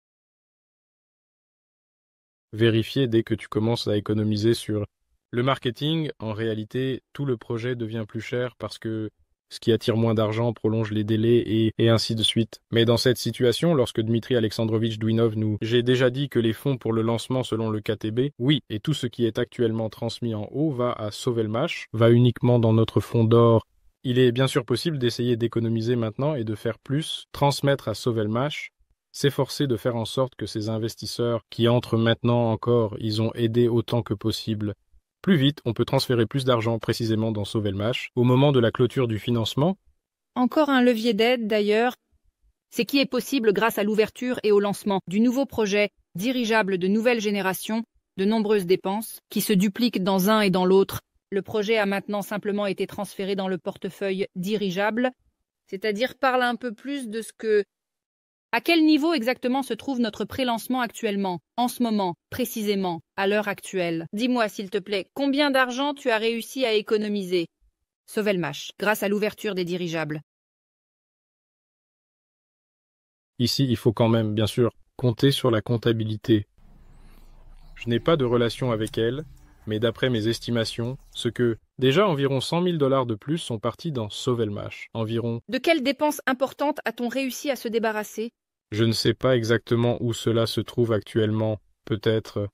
vérifier dès que tu commences à économiser sur le marketing. En réalité, tout le projet devient plus cher parce que ce qui attire moins d'argent prolonge les délais et, et, ainsi de suite. Mais dans cette situation, lorsque Dmitri Alexandrovitch Douinov nous... J'ai déjà dit que les fonds pour le lancement selon le KTB, oui, et tout ce qui est actuellement transmis en haut va à Sauvelmash, va uniquement dans notre fonds d'or. Il est bien sûr possible d'essayer d'économiser maintenant et de faire plus, transmettre à Sauvelmash, s'efforcer de faire en sorte que ces investisseurs qui entrent maintenant encore, ils ont aidé autant que possible. Plus vite, on peut transférer plus d'argent précisément dans Sauvelmash au moment de la clôture du financement. Encore un levier d'aide d'ailleurs, c'est qui est possible grâce à l'ouverture et au lancement du nouveau projet dirigeable de nouvelle génération, de nombreuses dépenses qui se dupliquent dans un et dans l'autre. Le projet a maintenant simplement été transféré dans le portefeuille dirigeable, c'est-à-dire parle un peu plus de ce que à quel niveau exactement se trouve notre prélancement actuellement, en ce moment, précisément, à l'heure actuelle Dis-moi, s'il te plaît, combien d'argent tu as réussi à économiser Sauvelmash, grâce à l'ouverture des dirigeables. Ici, il faut quand même, bien sûr, compter sur la comptabilité. Je n'ai pas de relation avec elle, mais d'après mes estimations, ce que déjà environ 100 000 dollars de plus sont partis dans Sauvelmash, environ. De quelles dépenses importantes a-t-on réussi à se débarrasser Je ne sais pas exactement où cela se trouve actuellement, peut-être.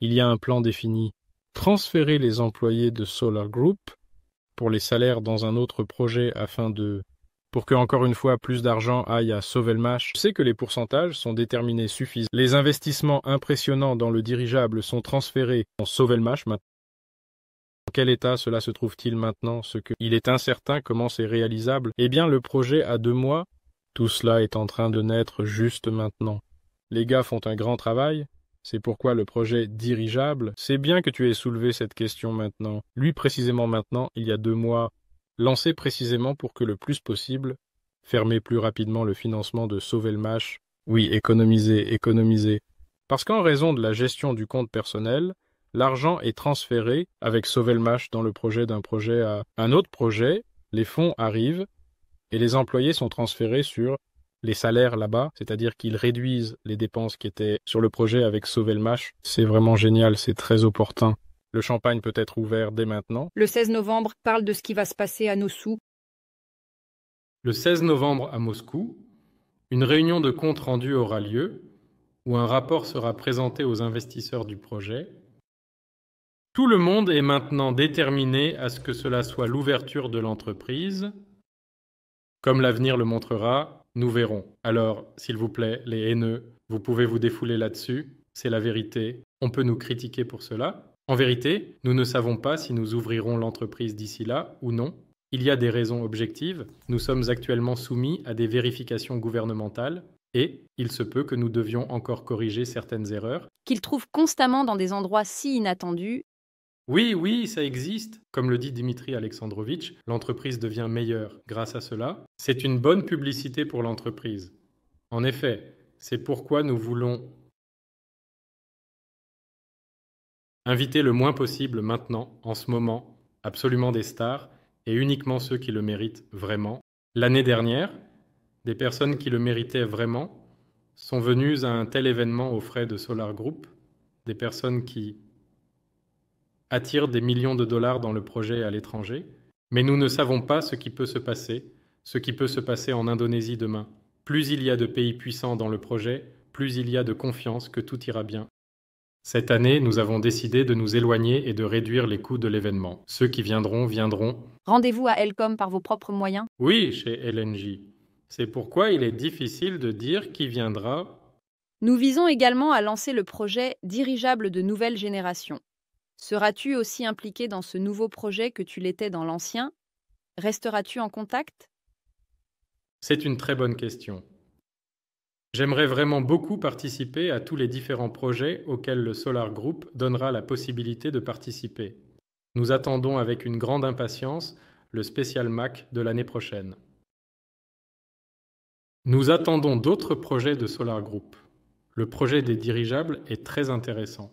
Il y a un plan défini. Transférer les employés de Solar Group pour les salaires dans un autre projet afin de pour que encore une fois plus d'argent aille à sauver le Je sais que les pourcentages sont déterminés suffisamment. Les investissements impressionnants dans le dirigeable sont transférés en sauver maintenant. En quel état cela se trouve-t-il maintenant Ce que il est incertain comment c'est réalisable Eh bien, le projet a deux mois. Tout cela est en train de naître juste maintenant. Les gars font un grand travail. C'est pourquoi le projet dirigeable, c'est bien que tu aies soulevé cette question maintenant. Lui précisément maintenant, il y a deux mois, Lancé précisément pour que le plus possible, fermer plus rapidement le financement de Sauver oui, économiser, économiser, parce qu'en raison de la gestion du compte personnel, l'argent est transféré avec Sauver dans le projet d'un projet à un autre projet, les fonds arrivent et les employés sont transférés sur les salaires là-bas, c'est-à-dire qu'ils réduisent les dépenses qui étaient sur le projet avec Sauver C'est vraiment génial, c'est très opportun. Le champagne peut être ouvert dès maintenant. Le 16 novembre parle de ce qui va se passer à nos sous. Le 16 novembre à Moscou, une réunion de compte rendu aura lieu où un rapport sera présenté aux investisseurs du projet. Tout le monde est maintenant déterminé à ce que cela soit l'ouverture de l'entreprise. Comme l'avenir le montrera, nous verrons. Alors, s'il vous plaît, les haineux, vous pouvez vous défouler là-dessus, c'est la vérité, on peut nous critiquer pour cela, en vérité, nous ne savons pas si nous ouvrirons l'entreprise d'ici là ou non. Il y a des raisons objectives, nous sommes actuellement soumis à des vérifications gouvernementales, et il se peut que nous devions encore corriger certaines erreurs. Qu'ils trouvent constamment dans des endroits si inattendus. Oui, oui, ça existe. Comme le dit Dimitri Alexandrovitch, l'entreprise devient meilleure grâce à cela. C'est une bonne publicité pour l'entreprise. En effet, c'est pourquoi nous voulons Invitez le moins possible maintenant, en ce moment, absolument des stars, et uniquement ceux qui le méritent vraiment. L'année dernière, des personnes qui le méritaient vraiment sont venues à un tel événement aux frais de Solar Group, des personnes qui attirent des millions de dollars dans le projet à l'étranger, mais nous ne savons pas ce qui peut se passer, ce qui peut se passer en Indonésie demain. Plus il y a de pays puissants dans le projet, plus il y a de confiance que tout ira bien. Cette année, nous avons décidé de nous éloigner et de réduire les coûts de l'événement. Ceux qui viendront, viendront. Rendez-vous à Elcom par vos propres moyens Oui, chez LNJ. C'est pourquoi il est difficile de dire qui viendra. Nous visons également à lancer le projet Dirigeable de nouvelle génération. Seras-tu aussi impliqué dans ce nouveau projet que tu l'étais dans l'ancien Resteras-tu en contact C'est une très bonne question. J'aimerais vraiment beaucoup participer à tous les différents projets auxquels le Solar Group donnera la possibilité de participer. Nous attendons avec une grande impatience le spécial Mac de l'année prochaine. Nous attendons d'autres projets de Solar Group. Le projet des dirigeables est très intéressant.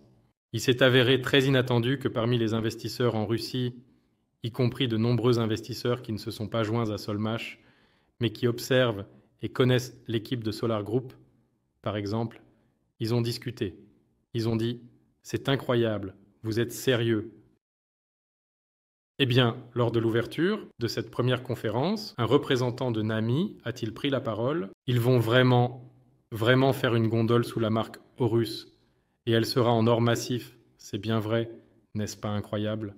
Il s'est avéré très inattendu que parmi les investisseurs en Russie, y compris de nombreux investisseurs qui ne se sont pas joints à Solmash, mais qui observent et connaissent l'équipe de Solar Group, par exemple, ils ont discuté. Ils ont dit C'est incroyable, vous êtes sérieux. Eh bien, lors de l'ouverture de cette première conférence, un représentant de Nami a-t-il pris la parole Ils vont vraiment, vraiment faire une gondole sous la marque Horus. Et elle sera en or massif, c'est bien vrai, n'est-ce pas incroyable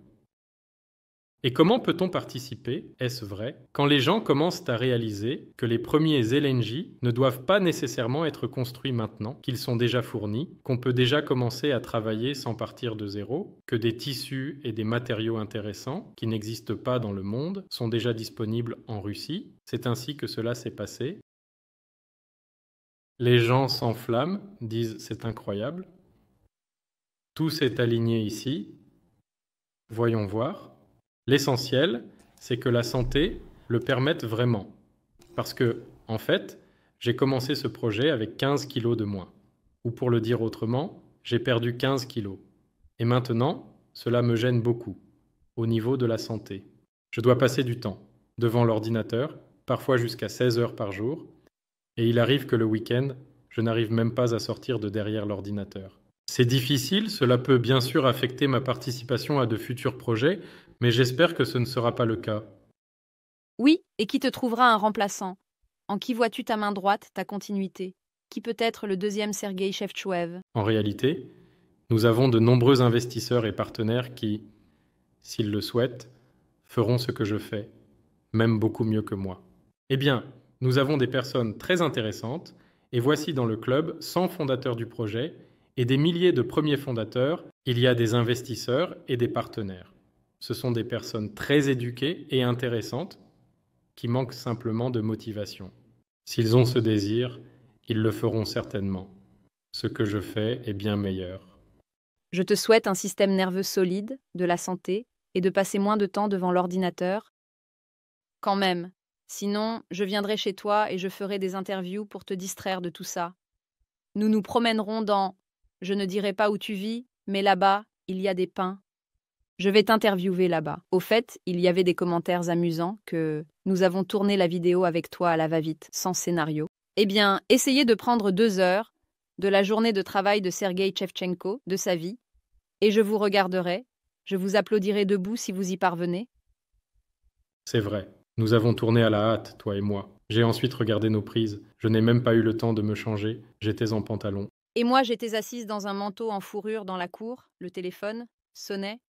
et comment peut-on participer, est-ce vrai, quand les gens commencent à réaliser que les premiers LNG ne doivent pas nécessairement être construits maintenant, qu'ils sont déjà fournis, qu'on peut déjà commencer à travailler sans partir de zéro, que des tissus et des matériaux intéressants, qui n'existent pas dans le monde, sont déjà disponibles en Russie C'est ainsi que cela s'est passé. Les gens s'enflamment, disent c'est incroyable. Tout s'est aligné ici. Voyons voir. L'essentiel, c'est que la santé le permette vraiment. Parce que, en fait, j'ai commencé ce projet avec 15 kilos de moins. Ou pour le dire autrement, j'ai perdu 15 kilos. Et maintenant, cela me gêne beaucoup, au niveau de la santé. Je dois passer du temps, devant l'ordinateur, parfois jusqu'à 16 heures par jour, et il arrive que le week-end, je n'arrive même pas à sortir de derrière l'ordinateur. C'est difficile, cela peut bien sûr affecter ma participation à de futurs projets, mais j'espère que ce ne sera pas le cas. Oui, et qui te trouvera un remplaçant En qui vois-tu ta main droite, ta continuité Qui peut être le deuxième Sergei Shevchuev En réalité, nous avons de nombreux investisseurs et partenaires qui, s'ils le souhaitent, feront ce que je fais, même beaucoup mieux que moi. Eh bien, nous avons des personnes très intéressantes, et voici dans le club 100 fondateurs du projet et des milliers de premiers fondateurs, il y a des investisseurs et des partenaires. Ce sont des personnes très éduquées et intéressantes qui manquent simplement de motivation. S'ils ont ce désir, ils le feront certainement. Ce que je fais est bien meilleur. Je te souhaite un système nerveux solide, de la santé, et de passer moins de temps devant l'ordinateur. Quand même, sinon je viendrai chez toi et je ferai des interviews pour te distraire de tout ça. Nous nous promènerons dans... Je ne dirai pas où tu vis, mais là-bas, il y a des pains ». Je vais t'interviewer là-bas. Au fait, il y avait des commentaires amusants que nous avons tourné la vidéo avec toi à la va-vite, sans scénario. Eh bien, essayez de prendre deux heures de la journée de travail de Sergei Chevchenko, de sa vie, et je vous regarderai, je vous applaudirai debout si vous y parvenez. C'est vrai. Nous avons tourné à la hâte, toi et moi. J'ai ensuite regardé nos prises. Je n'ai même pas eu le temps de me changer. J'étais en pantalon. Et moi, j'étais assise dans un manteau en fourrure dans la cour. Le téléphone sonnait.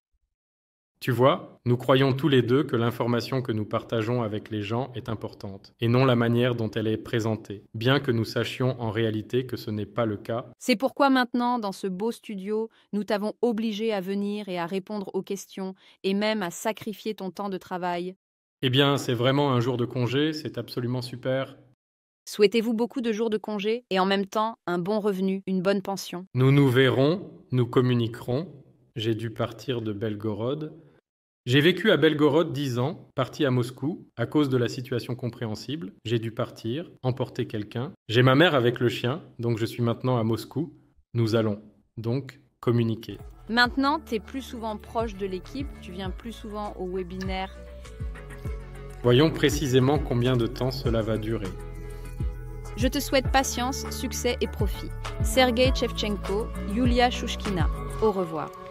Tu vois, nous croyons tous les deux que l'information que nous partageons avec les gens est importante, et non la manière dont elle est présentée, bien que nous sachions en réalité que ce n'est pas le cas. C'est pourquoi maintenant, dans ce beau studio, nous t'avons obligé à venir et à répondre aux questions, et même à sacrifier ton temps de travail. Eh bien, c'est vraiment un jour de congé, c'est absolument super. Souhaitez-vous beaucoup de jours de congé et en même temps un bon revenu, une bonne pension Nous nous verrons, nous communiquerons. J'ai dû partir de Belgorod. J'ai vécu à Belgorod dix ans, parti à Moscou, à cause de la situation compréhensible. J'ai dû partir, emporter quelqu'un. J'ai ma mère avec le chien, donc je suis maintenant à Moscou. Nous allons donc communiquer. Maintenant, tu es plus souvent proche de l'équipe, tu viens plus souvent au webinaire. Voyons précisément combien de temps cela va durer. Je te souhaite patience, succès et profit. Sergei Chevchenko, Yulia Shushkina. Au revoir.